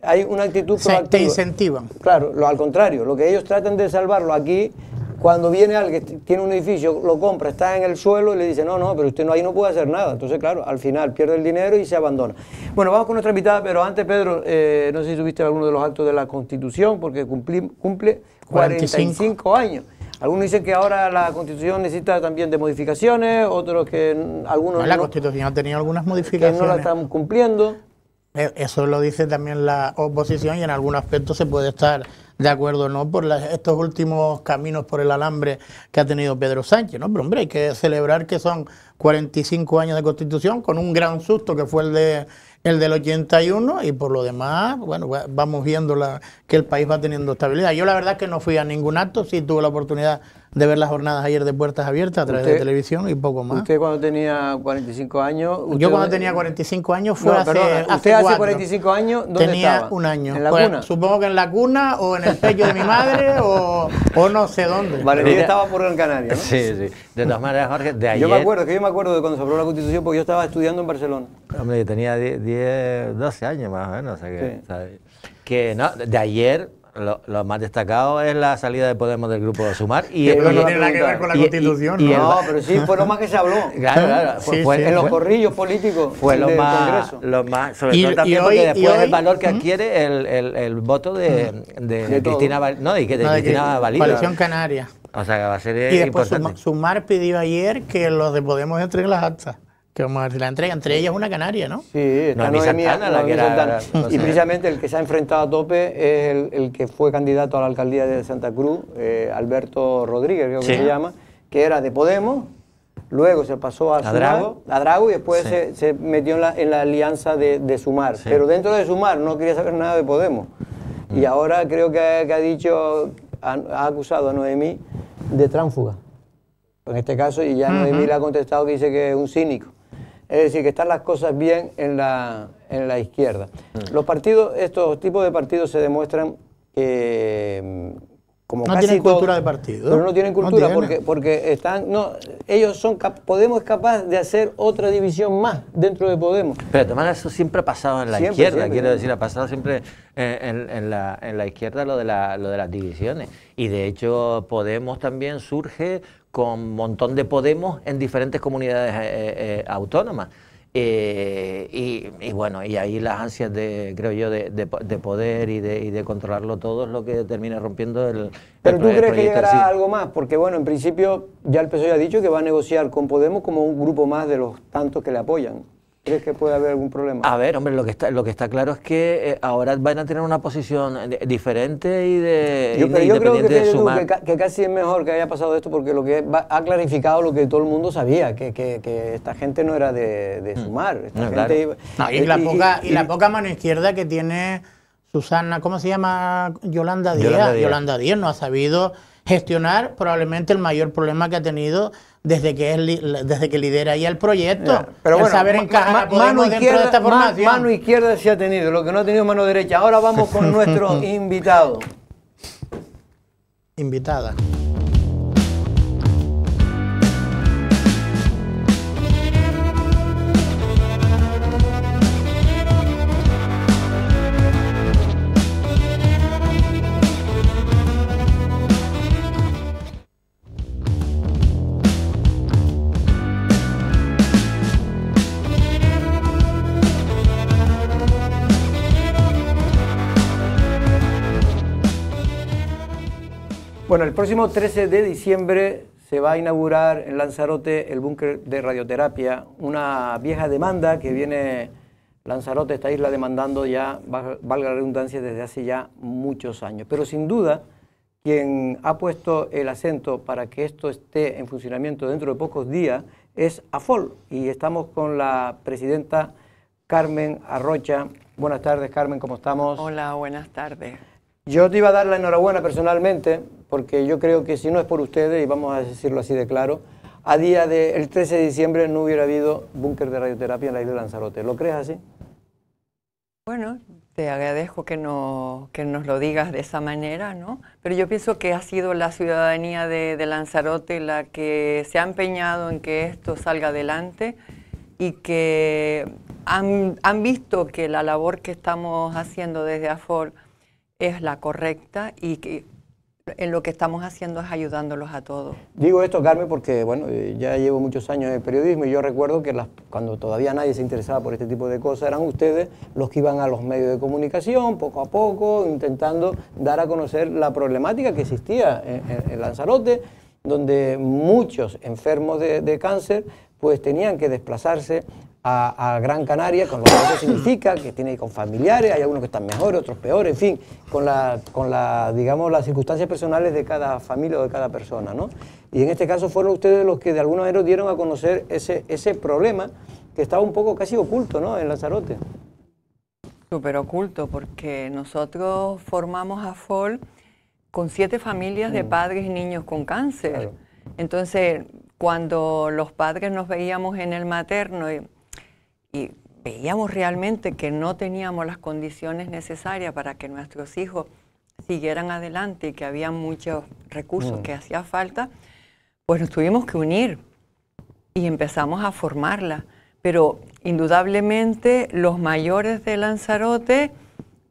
hay una actitud proactiva. Te incentivan. Claro, lo, al contrario, lo que ellos tratan de salvarlo aquí, cuando viene alguien tiene un edificio, lo compra, está en el suelo y le dice, no, no, pero usted no, ahí no puede hacer nada. Entonces, claro, al final pierde el dinero y se abandona. Bueno, vamos con nuestra invitada, pero antes, Pedro, eh, no sé si tuviste alguno de los actos de la Constitución, porque cumple cumple 45, años. Algunos dicen que ahora la Constitución necesita también de modificaciones, otros que algunos la Constitución ha tenido algunas modificaciones. no la estamos cumpliendo. Eh, eso lo dice también la oposición y en algún aspecto se puede estar de acuerdo no por estos últimos caminos por el alambre que ha tenido Pedro Sánchez, ¿no? Pero hombre, hay que celebrar que son 45 años de constitución con un gran susto que fue el de el del 81 y por lo demás, bueno, vamos viendo la, que el país va teniendo estabilidad. Yo la verdad que no fui a ningún acto, sí tuve la oportunidad de ver las jornadas ayer de puertas abiertas a través de televisión y poco más. ¿Usted cuando tenía 45 años? yo cuando tenía 45 años fue hace, ¿Usted hace 45 años dónde Tenía un año. ¿En la pues, cuna? Supongo que en la cuna o en el pecho de mi madre o, o, no sé dónde. Vale, yo estaba por Gran Canaria, ¿no? Sí, sí. De todas maneras, Jorge, de ayer... Yo me acuerdo, que yo me acuerdo de cuando se aprobó la Constitución porque yo estaba estudiando en Barcelona. Hombre, yo tenía 10, 12 años más o menos, que... que no, de ayer lo, lo, más destacado es la salida de Podemos del grupo de Sumar. Y, pero no tiene nada que ver con la constitución. ¿no? no, pero sí, fue lo más que se habló. Claro, claro. en los corrillos políticos. Fue lo más, lo más. Sobre todo también porque después el valor que ¿Mm? adquiere el, el, el voto de, ¿Mm? de, Cristina No, de Cristina Coalición Canaria. O sea que va a ser. Y después Sumar pidió ayer que los de Podemos entreguen las actas que vamos a ver la entrega. Entre ellas una canaria, ¿no? Sí, está no, Noemí Ana, la que era, Y precisamente el que se ha enfrentado a tope es el, que fue candidato a la alcaldía de Santa Cruz, eh, Alberto Rodríguez, creo que se llama, que era de Podemos, luego se pasó a, Drago? a Drago y después se, metió en la, alianza de, Sumar. Pero dentro de Sumar no quería saber nada de Podemos. Y mm. ahora creo que ha, dicho, ha, acusado a Noemí de tránfuga en este caso, y ya Noemí le ha contestado que dice que es un cínico. Es decir, que están las cosas bien en la, izquierda. Mm. Los partidos, estos tipos de partidos se demuestran eh, como no tienen cultura de partido. Pero no tienen cultura Porque, porque están. No, ellos son. Podemos es capaz de hacer otra división más dentro de Podemos. Pero tomar eso siempre ha pasado en la izquierda, quiero decir, ha pasado siempre eh, en, la, izquierda lo de, lo de las divisiones. Y de hecho, Podemos también surge con un montón de Podemos en diferentes comunidades eh, eh, eh, autónomas. y, bueno, y ahí las ansias de, creo yo, de, poder y de, controlarlo todo es lo que termina rompiendo el. Pero tú crees que llegará algo más, porque bueno, en principio ya el PSOE ha dicho que va a negociar con Podemos como un grupo más de los tantos que le apoyan. ¿Crees que puede haber algún problema? A ver, hombre, lo que está, lo que está claro es que eh, ahora van a tener una posición diferente y de yo, creo que, de sumar. Que, casi es mejor que haya pasado esto porque lo que ha clarificado lo que todo el mundo sabía, que, que, esta gente no era de, de mm. sumar. y, la poca, la mano izquierda que tiene Susana, ¿cómo se llama? Yolanda Yolanda Díaz, Yolanda Díaz no ha sabido gestionar probablemente el mayor problema que ha tenido desde que desde que lidera ahí el proyecto. saber encajar mano izquierda, de esta formación. mano izquierda sí ha tenido, lo que no ha tenido mano derecha. Ahora vamos con nuestro invitado. Invitada. Bueno, el próximo 13 de diciembre se va a inaugurar en Lanzarote el búnker de radioterapia, una vieja demanda que viene Lanzarote, esta isla, demandando ya, valga la redundancia, desde hace ya muchos años. Pero sin duda, quien ha puesto el acento para que esto esté en funcionamiento dentro de pocos días es AFOL. Y estamos con la presidenta Carmen Arrocha. Buenas tardes, Carmen, ¿cómo estamos? Hola, buenas tardes. Yo te iba a dar la enhorabuena personalmente, porque yo creo que si no es por ustedes, y vamos a decirlo así de claro, a día del 13 de diciembre no hubiera habido búnker de radioterapia en la isla de Lanzarote. ¿Lo crees así? Bueno, te agradezco que, no, que nos lo digas de esa manera, ¿no? Pero yo pienso que ha sido la ciudadanía de, Lanzarote la que se ha empeñado en que esto salga adelante y que han, han visto que la labor que estamos haciendo desde AFOR es la correcta y que en lo que estamos haciendo es ayudándolos a todos. Digo esto, Carmen, porque bueno, eh, ya llevo muchos años de periodismo y yo recuerdo que las, cuando todavía nadie se interesaba por este tipo de cosas, eran ustedes los que iban a los medios de comunicación, poco a poco, intentando dar a conocer la problemática que existía en, Lanzarote, donde muchos enfermos de, de cáncer pues tenían que desplazarse a, Gran Canaria, con lo que eso significa, que tiene con familiares, hay algunos que están mejor, otros peor, en fin, con, la, con la, digamos, las circunstancias personales de cada familia o de cada persona. ¿no? Y en este caso fueron ustedes los que de alguna manera dieron a conocer ese, ese problema que estaba un poco casi oculto ¿no? en Lanzarote. Súper oculto, porque nosotros formamos a FOL con siete familias de mm. padres y niños con cáncer. Entonces, cuando los padres nos veíamos en el materno, y veíamos realmente que no teníamos las condiciones necesarias para que nuestros hijos siguieran adelante y que había muchos recursos mm. que hacía falta, pues nos tuvimos que unir y empezamos a formarla. Pero indudablemente los mayores de Lanzarote,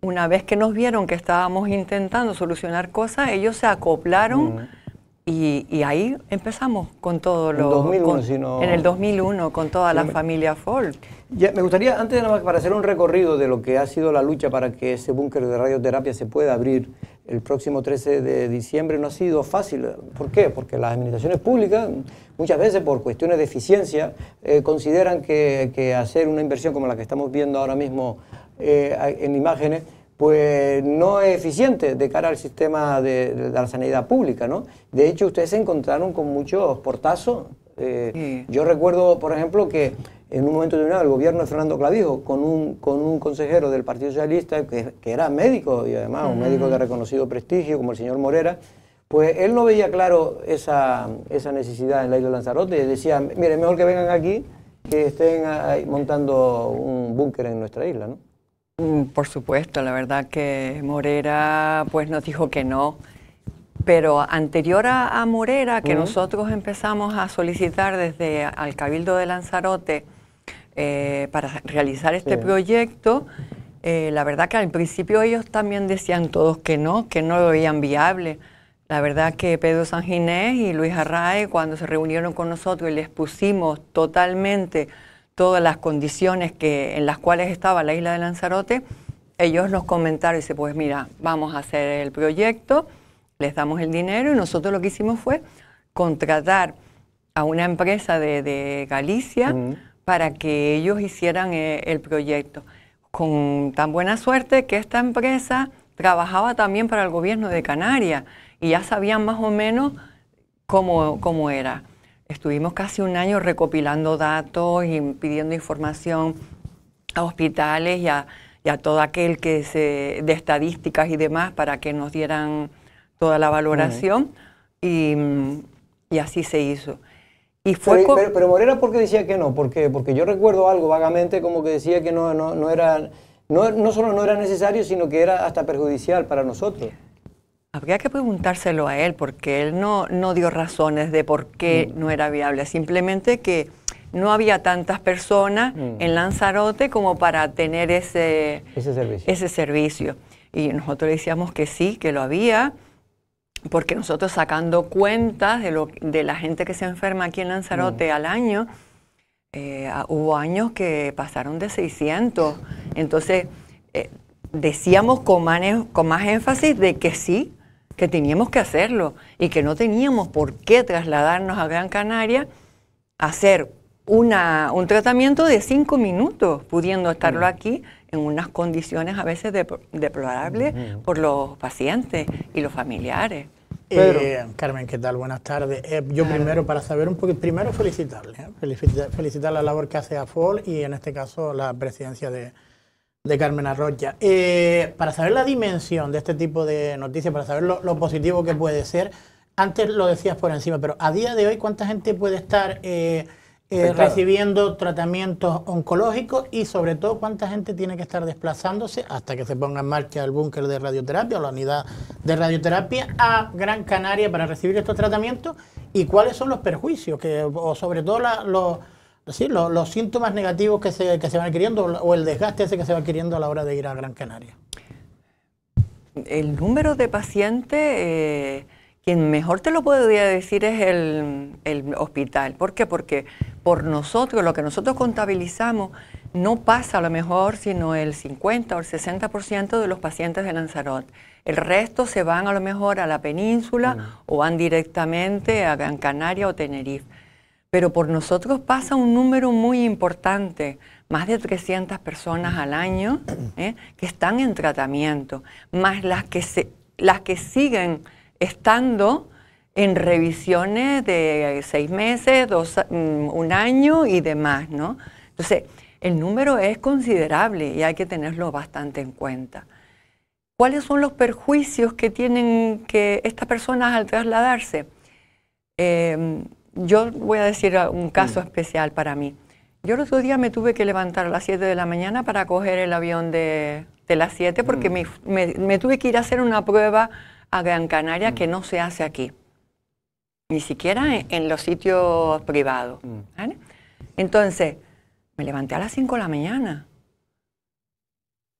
una vez que nos vieron que estábamos intentando solucionar cosas, ellos se acoplaron. Mm. Y, ahí empezamos con todo lo... en el 2001, con toda la familia Ford. me gustaría, antes de nada más, para hacer un recorrido de lo que ha sido la lucha para que ese búnker de radioterapia se pueda abrir el próximo 13 de diciembre, no ha sido fácil. ¿Por qué? Porque las administraciones públicas, muchas veces por cuestiones de eficiencia, eh, consideran que, hacer una inversión como la que estamos viendo ahora mismo eh, en imágenes pues no es eficiente de cara al sistema de, la sanidad pública, ¿no? De hecho, ustedes se encontraron con muchos portazos. Eh, yo recuerdo, por ejemplo, que en un momento determinado el gobierno de Fernando Clavijo, con un, con un consejero del Partido Socialista, que, era médico y además un médico de reconocido prestigio, como el señor Morera, pues él no veía claro esa, necesidad en la isla de Lanzarote. Y Decía, mire, mejor que vengan aquí que estén montando un búnker en nuestra isla, ¿no? Mm, por supuesto, la verdad que Morera pues nos dijo que no, pero anterior a, Morera, que nosotros empezamos a solicitar desde al Cabildo de Lanzarote eh, para realizar este proyecto, eh, la verdad que al principio ellos también decían todos que no, que no lo veían viable. La verdad que Pedro Sanginés y Luis Arrae, cuando se reunieron con nosotros y les pusimos totalmente todas las condiciones que, en las cuales estaba la isla de Lanzarote, ellos nos comentaron, y dice, pues mira, vamos a hacer el proyecto, les damos el dinero y nosotros lo que hicimos fue contratar a una empresa de, Galicia para que ellos hicieran eh, el proyecto. Con tan buena suerte que esta empresa trabajaba también para el gobierno de Canarias y ya sabían más o menos cómo, cómo era estuvimos casi un año recopilando datos y pidiendo información a hospitales y a, todo aquel que se, de estadísticas y demás para que nos dieran toda la valoración y, así se hizo. Y fue pero, pero, Morera, ¿por qué decía que no? porque Porque yo recuerdo algo vagamente como que decía que no, no, no era, no, no solo no era necesario, sino que era hasta perjudicial para nosotros. Habría que preguntárselo a él porque él no, dio razones de por qué mm. no era viable, simplemente que no había tantas personas mm. en Lanzarote como para tener ese, ese, servicio. ese servicio. Y nosotros decíamos que sí, que lo había, porque nosotros sacando cuentas de, lo, de la gente que se enferma aquí en Lanzarote mm. al año, eh, hubo años que pasaron de 600. Entonces, eh, decíamos con con más énfasis de que sí, que teníamos que hacerlo y que no teníamos por qué trasladarnos a Gran Canaria a hacer una, un tratamiento de cinco minutos, pudiendo estarlo mm. aquí en unas condiciones a veces deplorables por los pacientes y los familiares. Eh, Carmen, ¿qué tal? Buenas tardes. Eh, yo primero, para saber un poco, primero felicitarle, ¿eh? felicitar, felicitar la labor que hace AFOL y en este caso la presidencia de, de Carmen Arroya. Eh, para saber la dimensión de este tipo de noticias, para saber lo, positivo que puede ser, antes lo decías por encima, pero a día de hoy, ¿cuánta gente puede estar eh, eh, recibiendo tratamientos oncológicos y sobre todo cuánta gente tiene que estar desplazándose hasta que se ponga en marcha el búnker de radioterapia o la unidad de radioterapia a Gran Canaria para recibir estos tratamientos y cuáles son los perjuicios que, o sobre todo la, los Sí, los síntomas negativos que se, van adquiriendo o el desgaste ese que se va adquiriendo a la hora de ir a Gran Canaria. El número de pacientes, eh, quien mejor te lo podría decir es el, hospital. ¿Por qué? Porque por nosotros, lo que nosotros contabilizamos, no pasa a lo mejor sino el 50 o el 60% de los pacientes de Lanzarote. El resto se van a lo mejor a la península mm. o van directamente a Gran Canaria o Tenerife pero por nosotros pasa un número muy importante, más de 300 personas al año ¿eh? que están en tratamiento, más las que, se, las que siguen estando en revisiones de seis meses, dos, mm, un año y demás, ¿no? Entonces, el número es considerable y hay que tenerlo bastante en cuenta. ¿Cuáles son los perjuicios que tienen que estas personas al trasladarse? Em, yo voy a decir un caso mm. especial para mí. Yo el otro día me tuve que levantar a las 7 de la mañana para coger el avión de, las 7 porque mm. me, tuve que ir a hacer una prueba a Gran Canaria mm. que no se hace aquí, ni siquiera en, los sitios privados. Entonces, me levanté a las 5 de la mañana.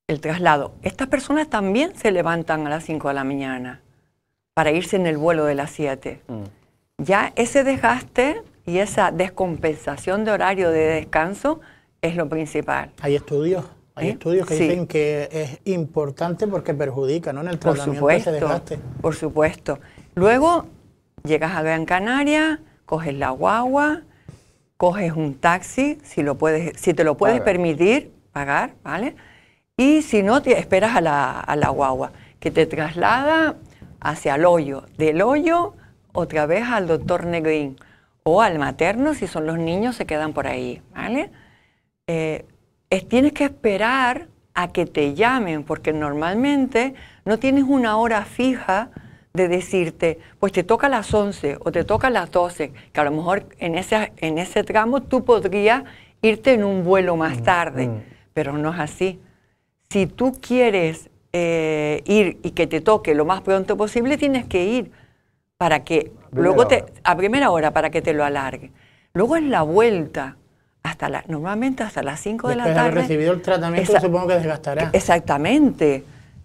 El traslado. Estas personas también se levantan a las 5 de la mañana para irse en el vuelo de las 7 ya ese desgaste y esa descompensación de horario de descanso es lo principal. Hay estudios, hay ¿Eh? estudios que dicen que es importante porque perjudica, En el tratamiento por supuesto, Por supuesto. Luego llegas a Gran Canaria, coges la guagua, coges un taxi, si lo puedes, si te lo puedes permitir pagar, ¿vale? Y si no, esperas a a la guagua, que te traslada hacia el hoyo. Del hoyo otra vez al doctor Negrín o al materno si son los niños, se quedan por ahí, ¿vale? Eh, tienes que esperar a que te llamen, porque normalmente no tienes una hora fija de decirte, pues te toca a las 11 o te toca a las 12, que a lo mejor en ese, en ese tramo tú podrías irte en un vuelo más mm, tarde, mm. pero no es así. Si tú quieres eh, ir y que te toque lo más pronto posible, tienes que ir para que luego te a primera hora para que te lo alargue. Luego es la vuelta hasta la, normalmente hasta las 5 de la tarde. De recibido el tratamiento supongo que desgastará. Exactamente.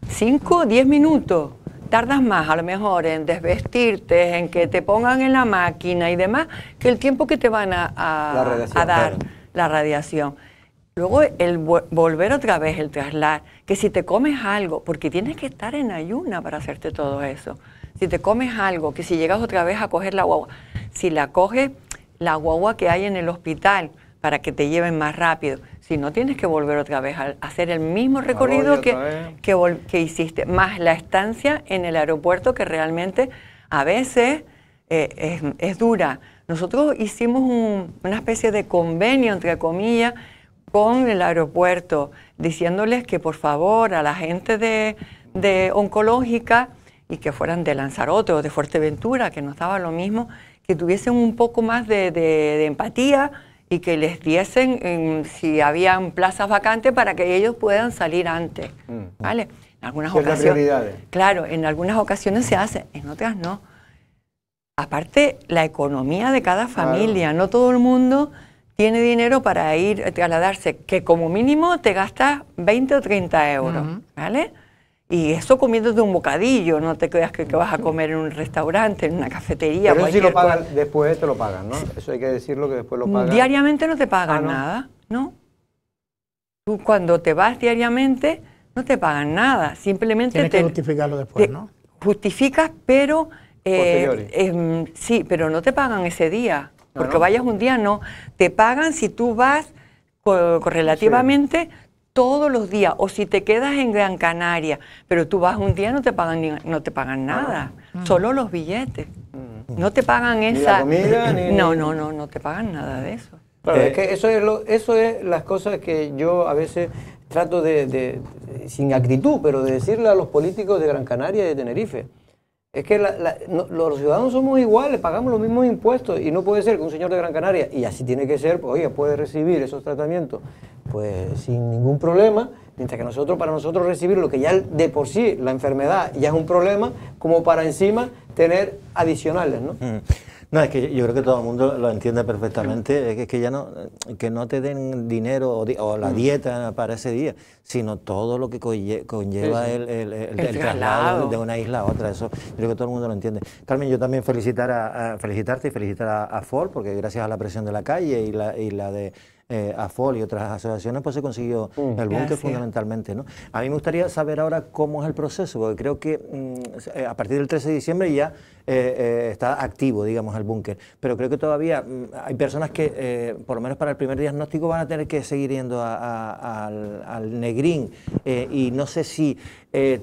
5, 10 minutos. Tardas más a lo mejor en desvestirte, en que te pongan en la máquina y demás, que el tiempo que te van a, dar la radiación. Luego el volver otra vez, el trasladar, que si te comes algo, porque tienes que estar en ayuna para hacerte todo eso si te comes algo, que si llegas otra vez a coger la guagua, si la coges la guagua que hay en el hospital para que te lleven más rápido, si no tienes que volver otra vez a hacer el mismo recorrido que, que, hiciste, más la estancia en el aeropuerto que realmente a veces eh, es, dura. Nosotros hicimos una especie de convenio, entre comillas, con el aeropuerto, diciéndoles que por favor a la gente de, de oncológica, y que fueran de Lanzarote o de Fuerteventura, que no estaba lo mismo, que tuviesen un poco más de, empatía y que les diesen si habían plazas vacantes para que ellos puedan salir antes, ¿vale? En algunas ocasiones, claro, en algunas ocasiones se hace, en otras no. Aparte, la economía de cada familia, no todo el mundo tiene dinero para ir a trasladarse, que como mínimo te gastas 20 o 30 euros, ¿vale? Y eso comiéndote un bocadillo, no te creas que, que, vas a comer en un restaurante, en una cafetería. Pero si lo pagan, después te lo pagan, ¿no? Eso hay que decirlo que después lo pagan. Diariamente no te pagan ah, nada, ¿no? Tú cuando te vas diariamente no te pagan nada, simplemente... Tienes que justificarlo después, ¿no? Justificas, pero... Eh, em, sí, pero no te pagan ese día, ah, porque vayas un día, no. Te pagan si tú vas relativamente todos los días, o si te quedas en Gran Canaria, pero tú vas un día no te pagan no te pagan ah, nada, mm. solo los billetes. Mm. No te pagan esa No, no, no, no te pagan nada de eso. Claro, es eh, que eso es lo, eso es las cosas que yo a veces trato de, de sin actitud, pero de decirle a los políticos de Gran Canaria y de Tenerife. Es que los ciudadanos somos iguales, pagamos los mismos impuestos y no puede ser que un señor de Gran Canaria, y así tiene que ser, pues oye, puede recibir esos tratamientos pues sin ningún problema, mientras que nosotros, para nosotros recibir lo que ya de por sí la enfermedad ya es un problema, como para encima tener adicionales, ¿no? Mm. No, es que yo creo que todo el mundo lo entiende perfectamente, es que ya no, que no te den dinero o, la mm. dieta para ese día, sino todo lo que conlleva el, traslado de una isla a otra, eso creo que todo el mundo lo entiende. Carmen, yo también felicitar a, felicitarte y felicitar a, Ford, porque gracias a la presión de la calle y la, y la de... Eh, AFOL y otras asociaciones, pues se consiguió mm. el búnker fundamentalmente. ¿no? A mí me gustaría saber ahora cómo es el proceso, porque creo que mm, a partir del 13 de diciembre ya eh, eh, está activo, digamos, el búnker. Pero creo que todavía mm, hay personas que, eh, por lo menos para el primer diagnóstico, van a tener que seguir yendo al, negrín. y no sé si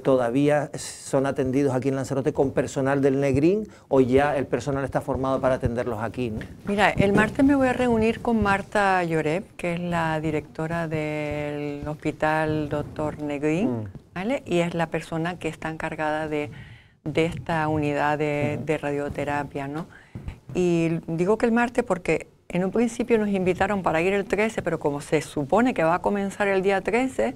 todavía son atendidos aquí en Lanzarote con personal del negrín o ya el personal está formado para atenderlos aquí. Mira, el martes me voy a reunir con Marta Lloré, que es la directora del hospital Doctor Negrín, mm. ¿vale? Y es la persona que está encargada de de esta unidad de, radioterapia, ¿no? Y digo que el martes porque en un principio nos invitaron para ir el 13, pero como se supone que va a comenzar el día 13,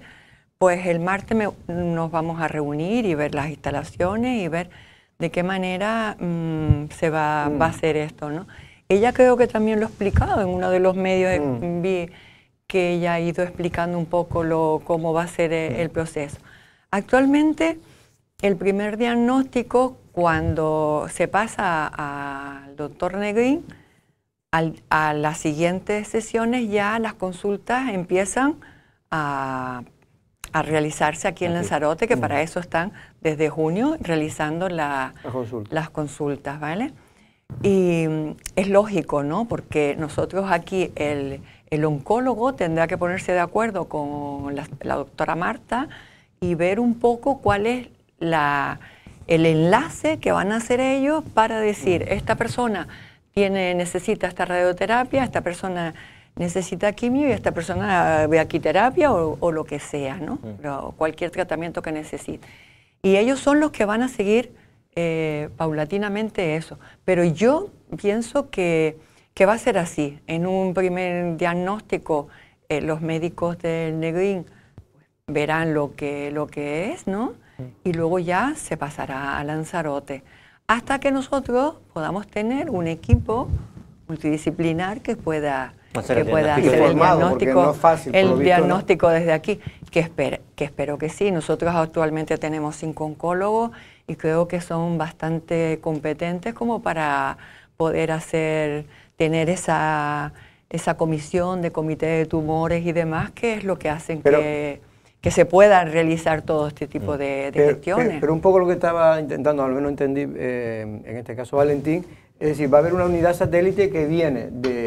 pues el martes nos vamos a reunir y ver las instalaciones y ver de qué manera mm, se mm. va, a hacer esto, ¿no? Ella creo que también lo ha explicado en uno de los medios, eh, mm. vi que ella ha ido explicando un poco lo, cómo va a ser eh, el proceso. Actualmente el primer diagnóstico, cuando se pasa al doctor Negrín, a las siguientes sesiones ya las consultas empiezan a, realizarse aquí en Lanzarote, que para eso están desde junio realizando las consultas, ¿vale? Y mm, es lógico, ¿no? Porque nosotros aquí, el, el oncólogo tendrá que ponerse de acuerdo con la, doctora Marta y ver un poco cuál es el enlace que van a hacer ellos para decir, esta persona tiene, necesita esta radioterapia, esta persona necesita quimio y esta persona aquí o, o lo que sea, ¿no? cualquier tratamiento que necesite. Y ellos son los que van a seguir eh, paulatinamente eso. Pero yo pienso que, va a ser así. En un primer diagnóstico, eh, los médicos del Negrín verán lo que, lo que es, ¿no? y luego ya se pasará a Lanzarote, hasta que nosotros podamos tener un equipo multidisciplinar que pueda hacer pueda el diagnóstico, diagnóstico desde aquí, que, que espero que sí. Nosotros actualmente tenemos cinco oncólogos y creo que son bastante competentes como para poder hacer, tener esa, comisión de comité de tumores y demás, que es lo que hacen que que se puedan realizar todo este tipo mm. de, gestiones. Pero, un poco lo que estaba intentando, al menos entendí eh, en este caso Valentín, es decir, va a haber una unidad satélite que viene de,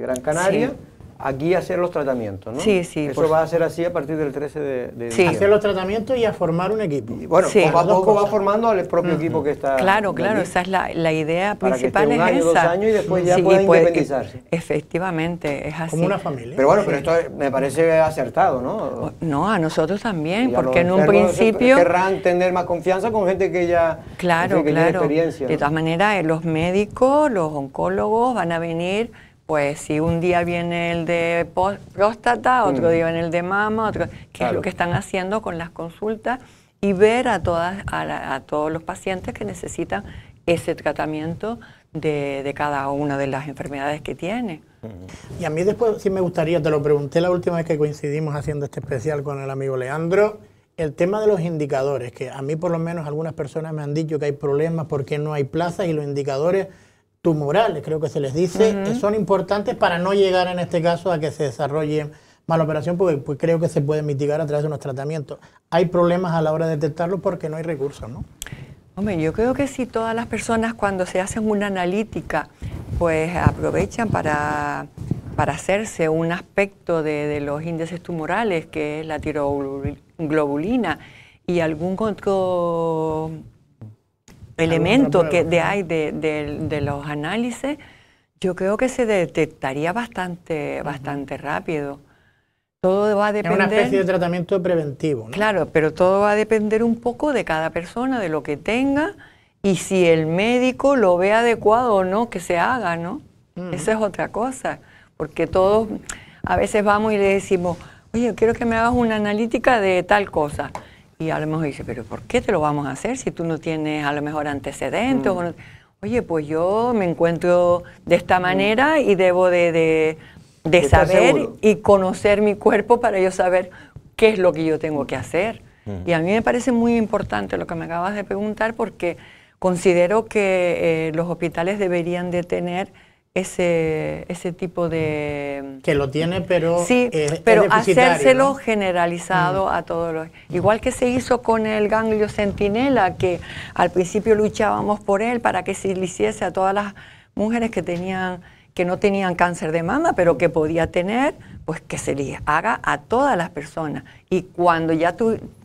Gran Canaria aquí hacer los tratamientos, ¿no? Sí, sí. Eso va a ser así a partir del 13 de... de sí. Hacer los tratamientos y a formar un equipo. bueno, poco a poco va formando al propio equipo que está... Claro, claro, esa es la, la idea Para principal. Que esté un año, años y después ya sí, pueda puede independizarse. efectivamente, es así. Como una familia. Pero bueno, pero esto me parece acertado, ¿no? No, a nosotros también, porque en un principio... Querrán tener más confianza con gente que ya... Claro, que claro. Tiene experiencia, De todas maneras, eh, los médicos, los oncólogos van a venir pues si un día viene el de próstata, otro mm. día viene el de mama, otro, qué es lo que están haciendo con las consultas y ver a, todas, a, a todos los pacientes que necesitan ese tratamiento de, de, cada una de las enfermedades que tiene. Y a mí después sí me gustaría, te lo pregunté la última vez que coincidimos haciendo este especial con el amigo Leandro, el tema de los indicadores, que a mí por lo menos algunas personas me han dicho que hay problemas porque no hay plazas y los indicadores tumorales, creo que se les dice, que eh, son importantes para no llegar en este caso a que se desarrolle mala operación, porque pues, creo que se puede mitigar a través de unos tratamientos. Hay problemas a la hora de detectarlo porque no hay recursos, ¿no? Hombre, yo creo que si todas las personas cuando se hacen una analítica, pues aprovechan para, para hacerse un aspecto de, de, los índices tumorales, que es la tiroglobulina, y algún otro elemento que de, hay de, los análisis, yo creo que se detectaría bastante, bastante rápido. Todo va a depender. Es una especie de tratamiento preventivo. Claro, pero todo va a depender un poco de cada persona, de lo que tenga y si el médico lo ve adecuado o no, que se haga, ¿no? Esa es otra cosa, porque todos a veces vamos y le decimos, oye, quiero que me hagas una analítica de tal cosa. Y a lo mejor dice, pero ¿por qué te lo vamos a hacer si tú no tienes a lo mejor antecedentes? Mm. oye, pues yo me encuentro de esta mm. manera y debo de, saber y conocer mi cuerpo para yo saber qué es lo que yo tengo que hacer. Mm. Y a mí me parece muy importante lo que me acabas de preguntar porque considero que eh, los hospitales deberían de tener ese, ese tipo de... Mm, que lo tiene, pero... Sí, pero hacérselo generalizado mm. a todos los... Igual que se hizo con el ganglio centinela, que al principio luchábamos por él para que se le hiciese a todas las mujeres que tenían que no tenían cáncer de mama, pero que podía tener, pues que se les haga a todas las personas. Y cuando ya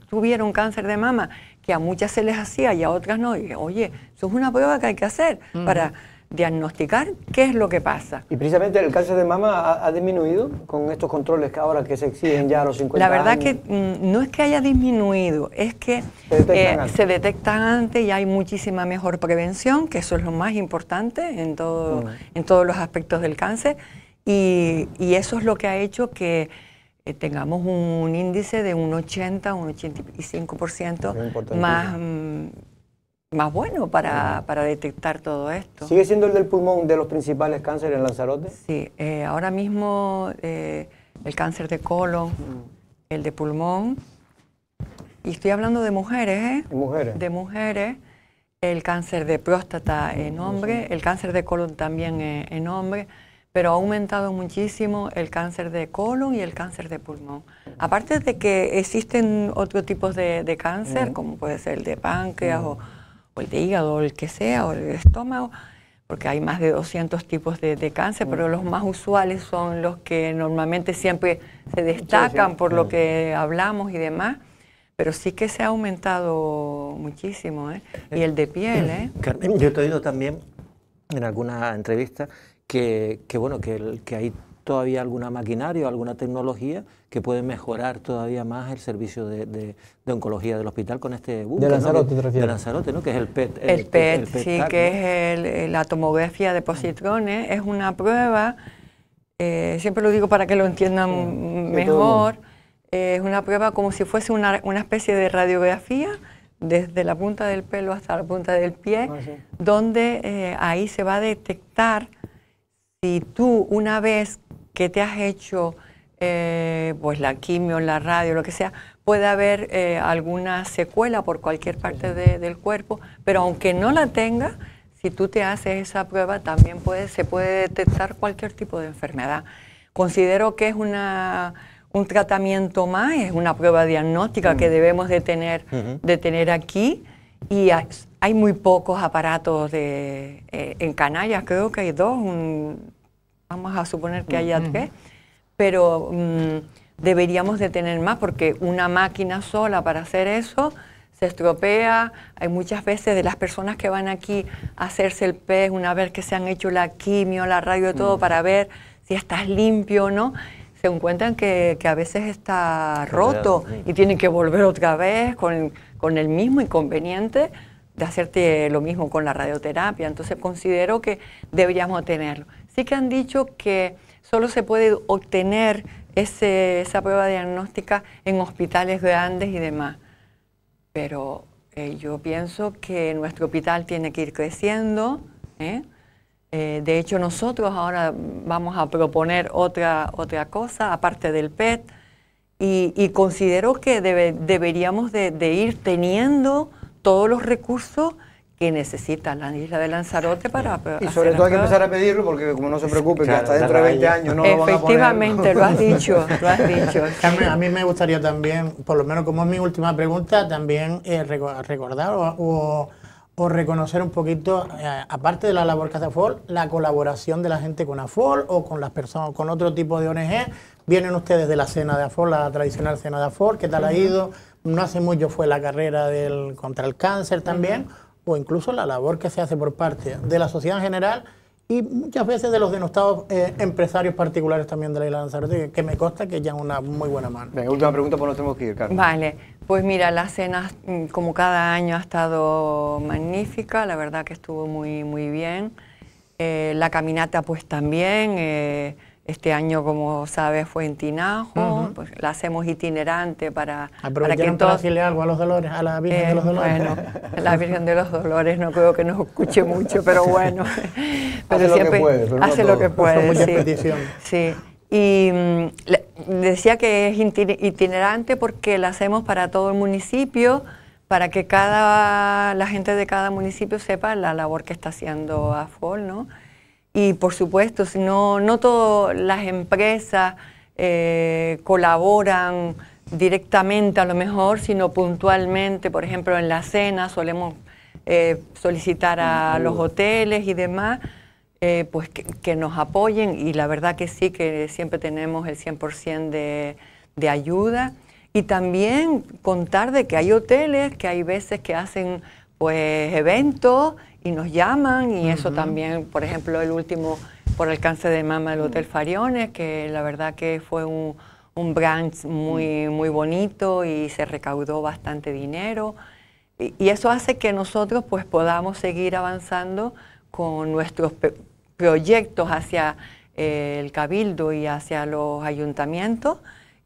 tuvieron cáncer de mama, que a muchas se les hacía y a otras no, oye, eso es una prueba que hay que hacer para diagnosticar qué es lo que pasa. ¿Y precisamente el cáncer de mama ha, disminuido con estos controles que ahora que se exigen ya a los 50 años? La verdad que mm, no es que haya disminuido, es que eh, se detectan, antes. y hay muchísima mejor prevención, que eso es lo más importante en, todo, mm. en todos los aspectos del cáncer, y, eso es lo que ha hecho que eh, tengamos un, un, índice de un 80, un 85% más mm, más bueno para, detectar todo esto. ¿Sigue siendo el del pulmón de los principales cánceres en Lanzarote? Sí, eh, ahora mismo eh, el cáncer de colon, el de pulmón, y estoy hablando de mujeres, ¿eh? ¿De mujeres? De mujeres, el cáncer de próstata en hombre, el cáncer de colon también eh, en hombre, pero ha aumentado muchísimo el cáncer de colon y el cáncer de pulmón. Aparte de que existen otros tipos de, de cáncer, como puede ser el de páncreas o o pues, el de hígado, o el que sea, o el estómago, porque hay más de 200 tipos de, cáncer, pero los más usuales son los que normalmente siempre se destacan por lo mm. que hablamos y demás pero sí que se ha aumentado muchísimo, ¿eh? Y el de piel, ¿eh? yo he oído también en alguna entrevista que, bueno, que, el, que hay todavía alguna maquinaria o alguna tecnología que puede mejorar todavía más el servicio de, oncología del hospital con este buque. De Lanzarote, De Lanzarote, ¿no? Que es el PET. El, PET, e e sí, que es la tomografía de positrones. Es una prueba, eh, siempre lo digo para que lo entiendan mejor, es una prueba como si fuese una, una especie de radiografía desde la punta del pelo hasta la punta del pie, ah, donde eh, ahí se va a detectar si tú una vez que te has hecho, eh, pues la quimio, la radio, lo que sea, puede haber eh, alguna secuela por cualquier parte del cuerpo, pero aunque no la tenga, si tú te haces esa prueba, también puede, se puede detectar cualquier tipo de enfermedad. Considero que es una, un tratamiento más, es una prueba diagnóstica que mm. debemos de tener, de tener aquí y hay, muy pocos aparatos de, eh, en Canarias, creo que hay dos, un, vamos a suponer que haya tres, pero mm, deberíamos de tener más porque una máquina sola para hacer eso se estropea. Hay muchas veces de las personas que van aquí a hacerse el pez una vez que se han hecho la quimio, la radio, todo mm. para ver si estás limpio o no, se encuentran que, a veces está roto y tienen que volver otra vez con, con el mismo inconveniente de hacerte lo mismo con la radioterapia. Entonces considero que deberíamos tenerlo sí que han dicho que solo se puede obtener esa prueba diagnóstica en hospitales grandes y demás. Pero eh, yo pienso que nuestro hospital tiene que ir creciendo. ¿eh? Eh, de hecho, nosotros ahora vamos a proponer otra, cosa, aparte del PET, y, considero que deberíamos de ir teniendo todos los recursos que necesita la isla de Lanzarote para... Y sobre todo hay que empezar a pedirlo porque como no se preocupe, que hasta dentro de 20 años no lo van a poner. Efectivamente, lo has dicho, lo has dicho. a mí me gustaría también, por lo menos como es mi última pregunta, también eh, recordar o, reconocer un poquito, eh, aparte de la labor que hace AFOL, la colaboración de la gente con AFOL o con las personas, con otro tipo de ONG. Vienen ustedes de la cena de AFOL, la tradicional cena de AFOL, ¿qué tal ha ido? No hace mucho fue la carrera del, contra el cáncer también o incluso la labor que se hace por parte de la sociedad en general y muchas veces de los denostados eh, empresarios particulares también de la isla de Lanzarote, que me consta que ya es una muy buena mano. Venga, última pregunta, pues nos tenemos que ir, Carmen. Vale, pues mira, la cena mm, como cada año ha estado magnífica, la verdad que estuvo muy, muy bien. Eh, la caminata pues también. Eh, este año, como sabes, fue en Tinajo, pues, la hacemos itinerante para, para que decirle algo a los dolores, a la Virgen de los eh, Dolores. Bueno, la Virgen de los Dolores no creo que nos escuche mucho, pero bueno. pero hace lo que puede, hace lo que puede. Mucha sí. sí. Y mm, decía que es itinerante porque la hacemos para todo el municipio, para que cada la gente de cada municipio sepa la labor que está haciendo AFOL, ¿no? Y por supuesto, si no, todas las empresas eh, colaboran directamente a lo mejor, sino puntualmente, por ejemplo, en la cena solemos eh, solicitar a los hoteles y demás, eh, pues que, nos apoyen y la verdad que sí, que siempre tenemos el 100% de, de ayuda. Y también contar de que hay hoteles, que hay veces que hacen pues eventos y nos llaman y eso también, por ejemplo, el último por alcance de mama del Hotel Fariones, que la verdad que fue un, un branch muy, muy bonito y se recaudó bastante dinero. Y, eso hace que nosotros pues podamos seguir avanzando con nuestros proyectos hacia eh, el cabildo y hacia los ayuntamientos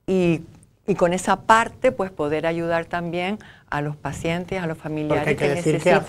y y con esa parte pues poder ayudar también a los pacientes, a los familiares Porque hay que, decir que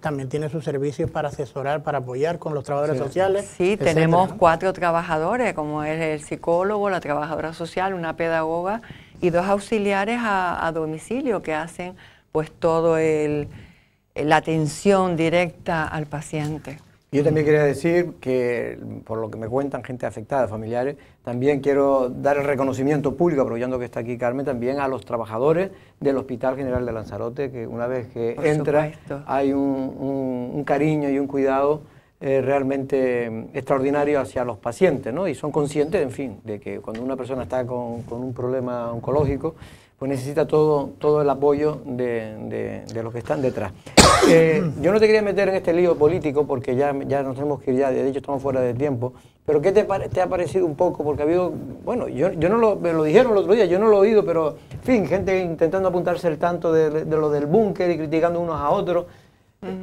también tiene sus servicios para asesorar, para apoyar con los trabajadores sociales. Sí, tenemos cuatro trabajadores, como es el psicólogo, la trabajadora social, una pedagoga y dos auxiliares a, domicilio que hacen pues todo la atención directa al paciente. Yo también mm. quería decir que, por lo que me cuentan gente afectada, familiares, también quiero dar el reconocimiento público, aprovechando que está aquí Carmen, también a los trabajadores del Hospital General de Lanzarote, que una vez que entra hay un, cariño y un cuidado eh, realmente mm, extraordinario hacia los pacientes, ¿no? Y son conscientes, en fin, de que cuando una persona está con un problema oncológico, pues necesita todo, todo el apoyo de, los que están detrás. Eh, yo no te quería meter en este lío político porque ya, ya nos tenemos que ya de hecho estamos fuera de tiempo, pero ¿qué te, te ha parecido un poco? Porque ha habido, bueno, yo, yo no lo, me lo dijeron el otro día, yo no lo he oído, pero, en fin, gente intentando apuntarse el tanto de, lo del búnker y criticando unos a otros.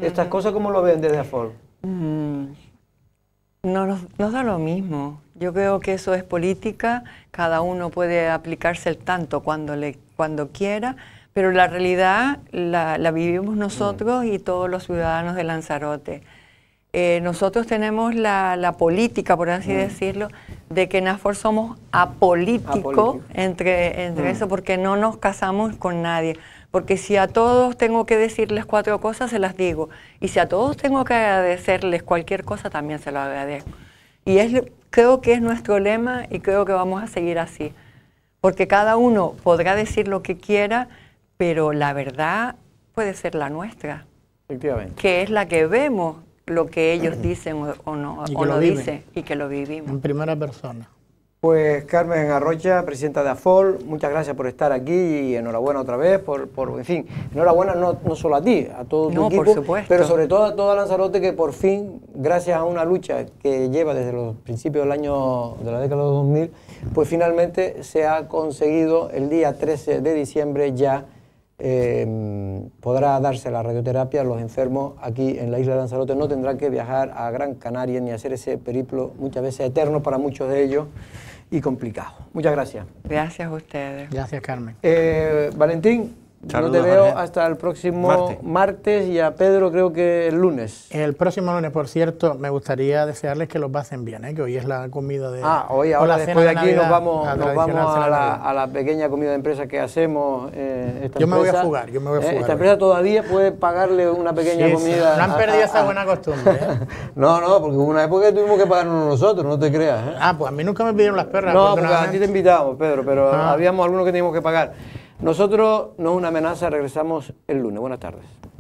¿Estas cosas cómo lo ven desde afuera? Mm. no, nos da lo mismo. Yo creo que eso es política, cada uno puede aplicarse el tanto cuando, le, cuando quiera, pero la realidad la, vivimos nosotros y todos los ciudadanos de Lanzarote. Eh, nosotros tenemos la, política, por así mm. decirlo, de que en AFOR somos apolíticos Apolítico. entre, entre mm. eso, porque no nos casamos con nadie. Porque si a todos tengo que decirles cuatro cosas, se las digo. Y si a todos tengo que agradecerles cualquier cosa, también se lo agradezco. Y es Creo que es nuestro lema y creo que vamos a seguir así. Porque cada uno podrá decir lo que quiera, pero la verdad puede ser la nuestra. Efectivamente. Que es la que vemos lo que ellos dicen o, no, o lo, lo dicen y que lo vivimos. En primera persona. Pues Carmen Arrocha, presidenta de AFOL, muchas gracias por estar aquí y enhorabuena otra vez, por, por en fin, enhorabuena no, no, solo a ti, a todo tu equipo, pero sobre todo a toda Lanzarote que por fin, gracias a una lucha que lleva desde los principios del año, de la década de 2000, pues finalmente se ha conseguido el día 13 de diciembre ya em, podrá darse la radioterapia a los enfermos aquí en la isla de Lanzarote. No tendrán que viajar a Gran Canaria ni hacer ese periplo muchas veces eterno para muchos de ellos y complicado. Muchas gracias. Gracias a ustedes. Gracias, Carmen. Eh, Valentín, no te veo hasta el próximo martes. y a Pedro creo que el lunes. El próximo lunes, por cierto, me gustaría desearles que los pasen bien, ¿eh? que hoy es la comida de... Ah, hoy, ahora después de aquí nos vamos, a, nos vamos a, la, a, la, pequeña comida de empresa que hacemos. Eh, esta yo me voy a jugar, yo me voy a jugar. Eh, esta empresa todavía puede pagarle una pequeña comida. No han perdido esa buena costumbre. ¿eh? no, no, porque hubo una época que tuvimos que pagarnos nosotros, no te creas. ¿eh? Ah, pues a mí nunca me pidieron las perras. No, porque a ti te invitamos, Pedro, pero ah. habíamos algunos que teníamos que pagar. Nosotros, no es una amenaza, regresamos el lunes. Buenas tardes.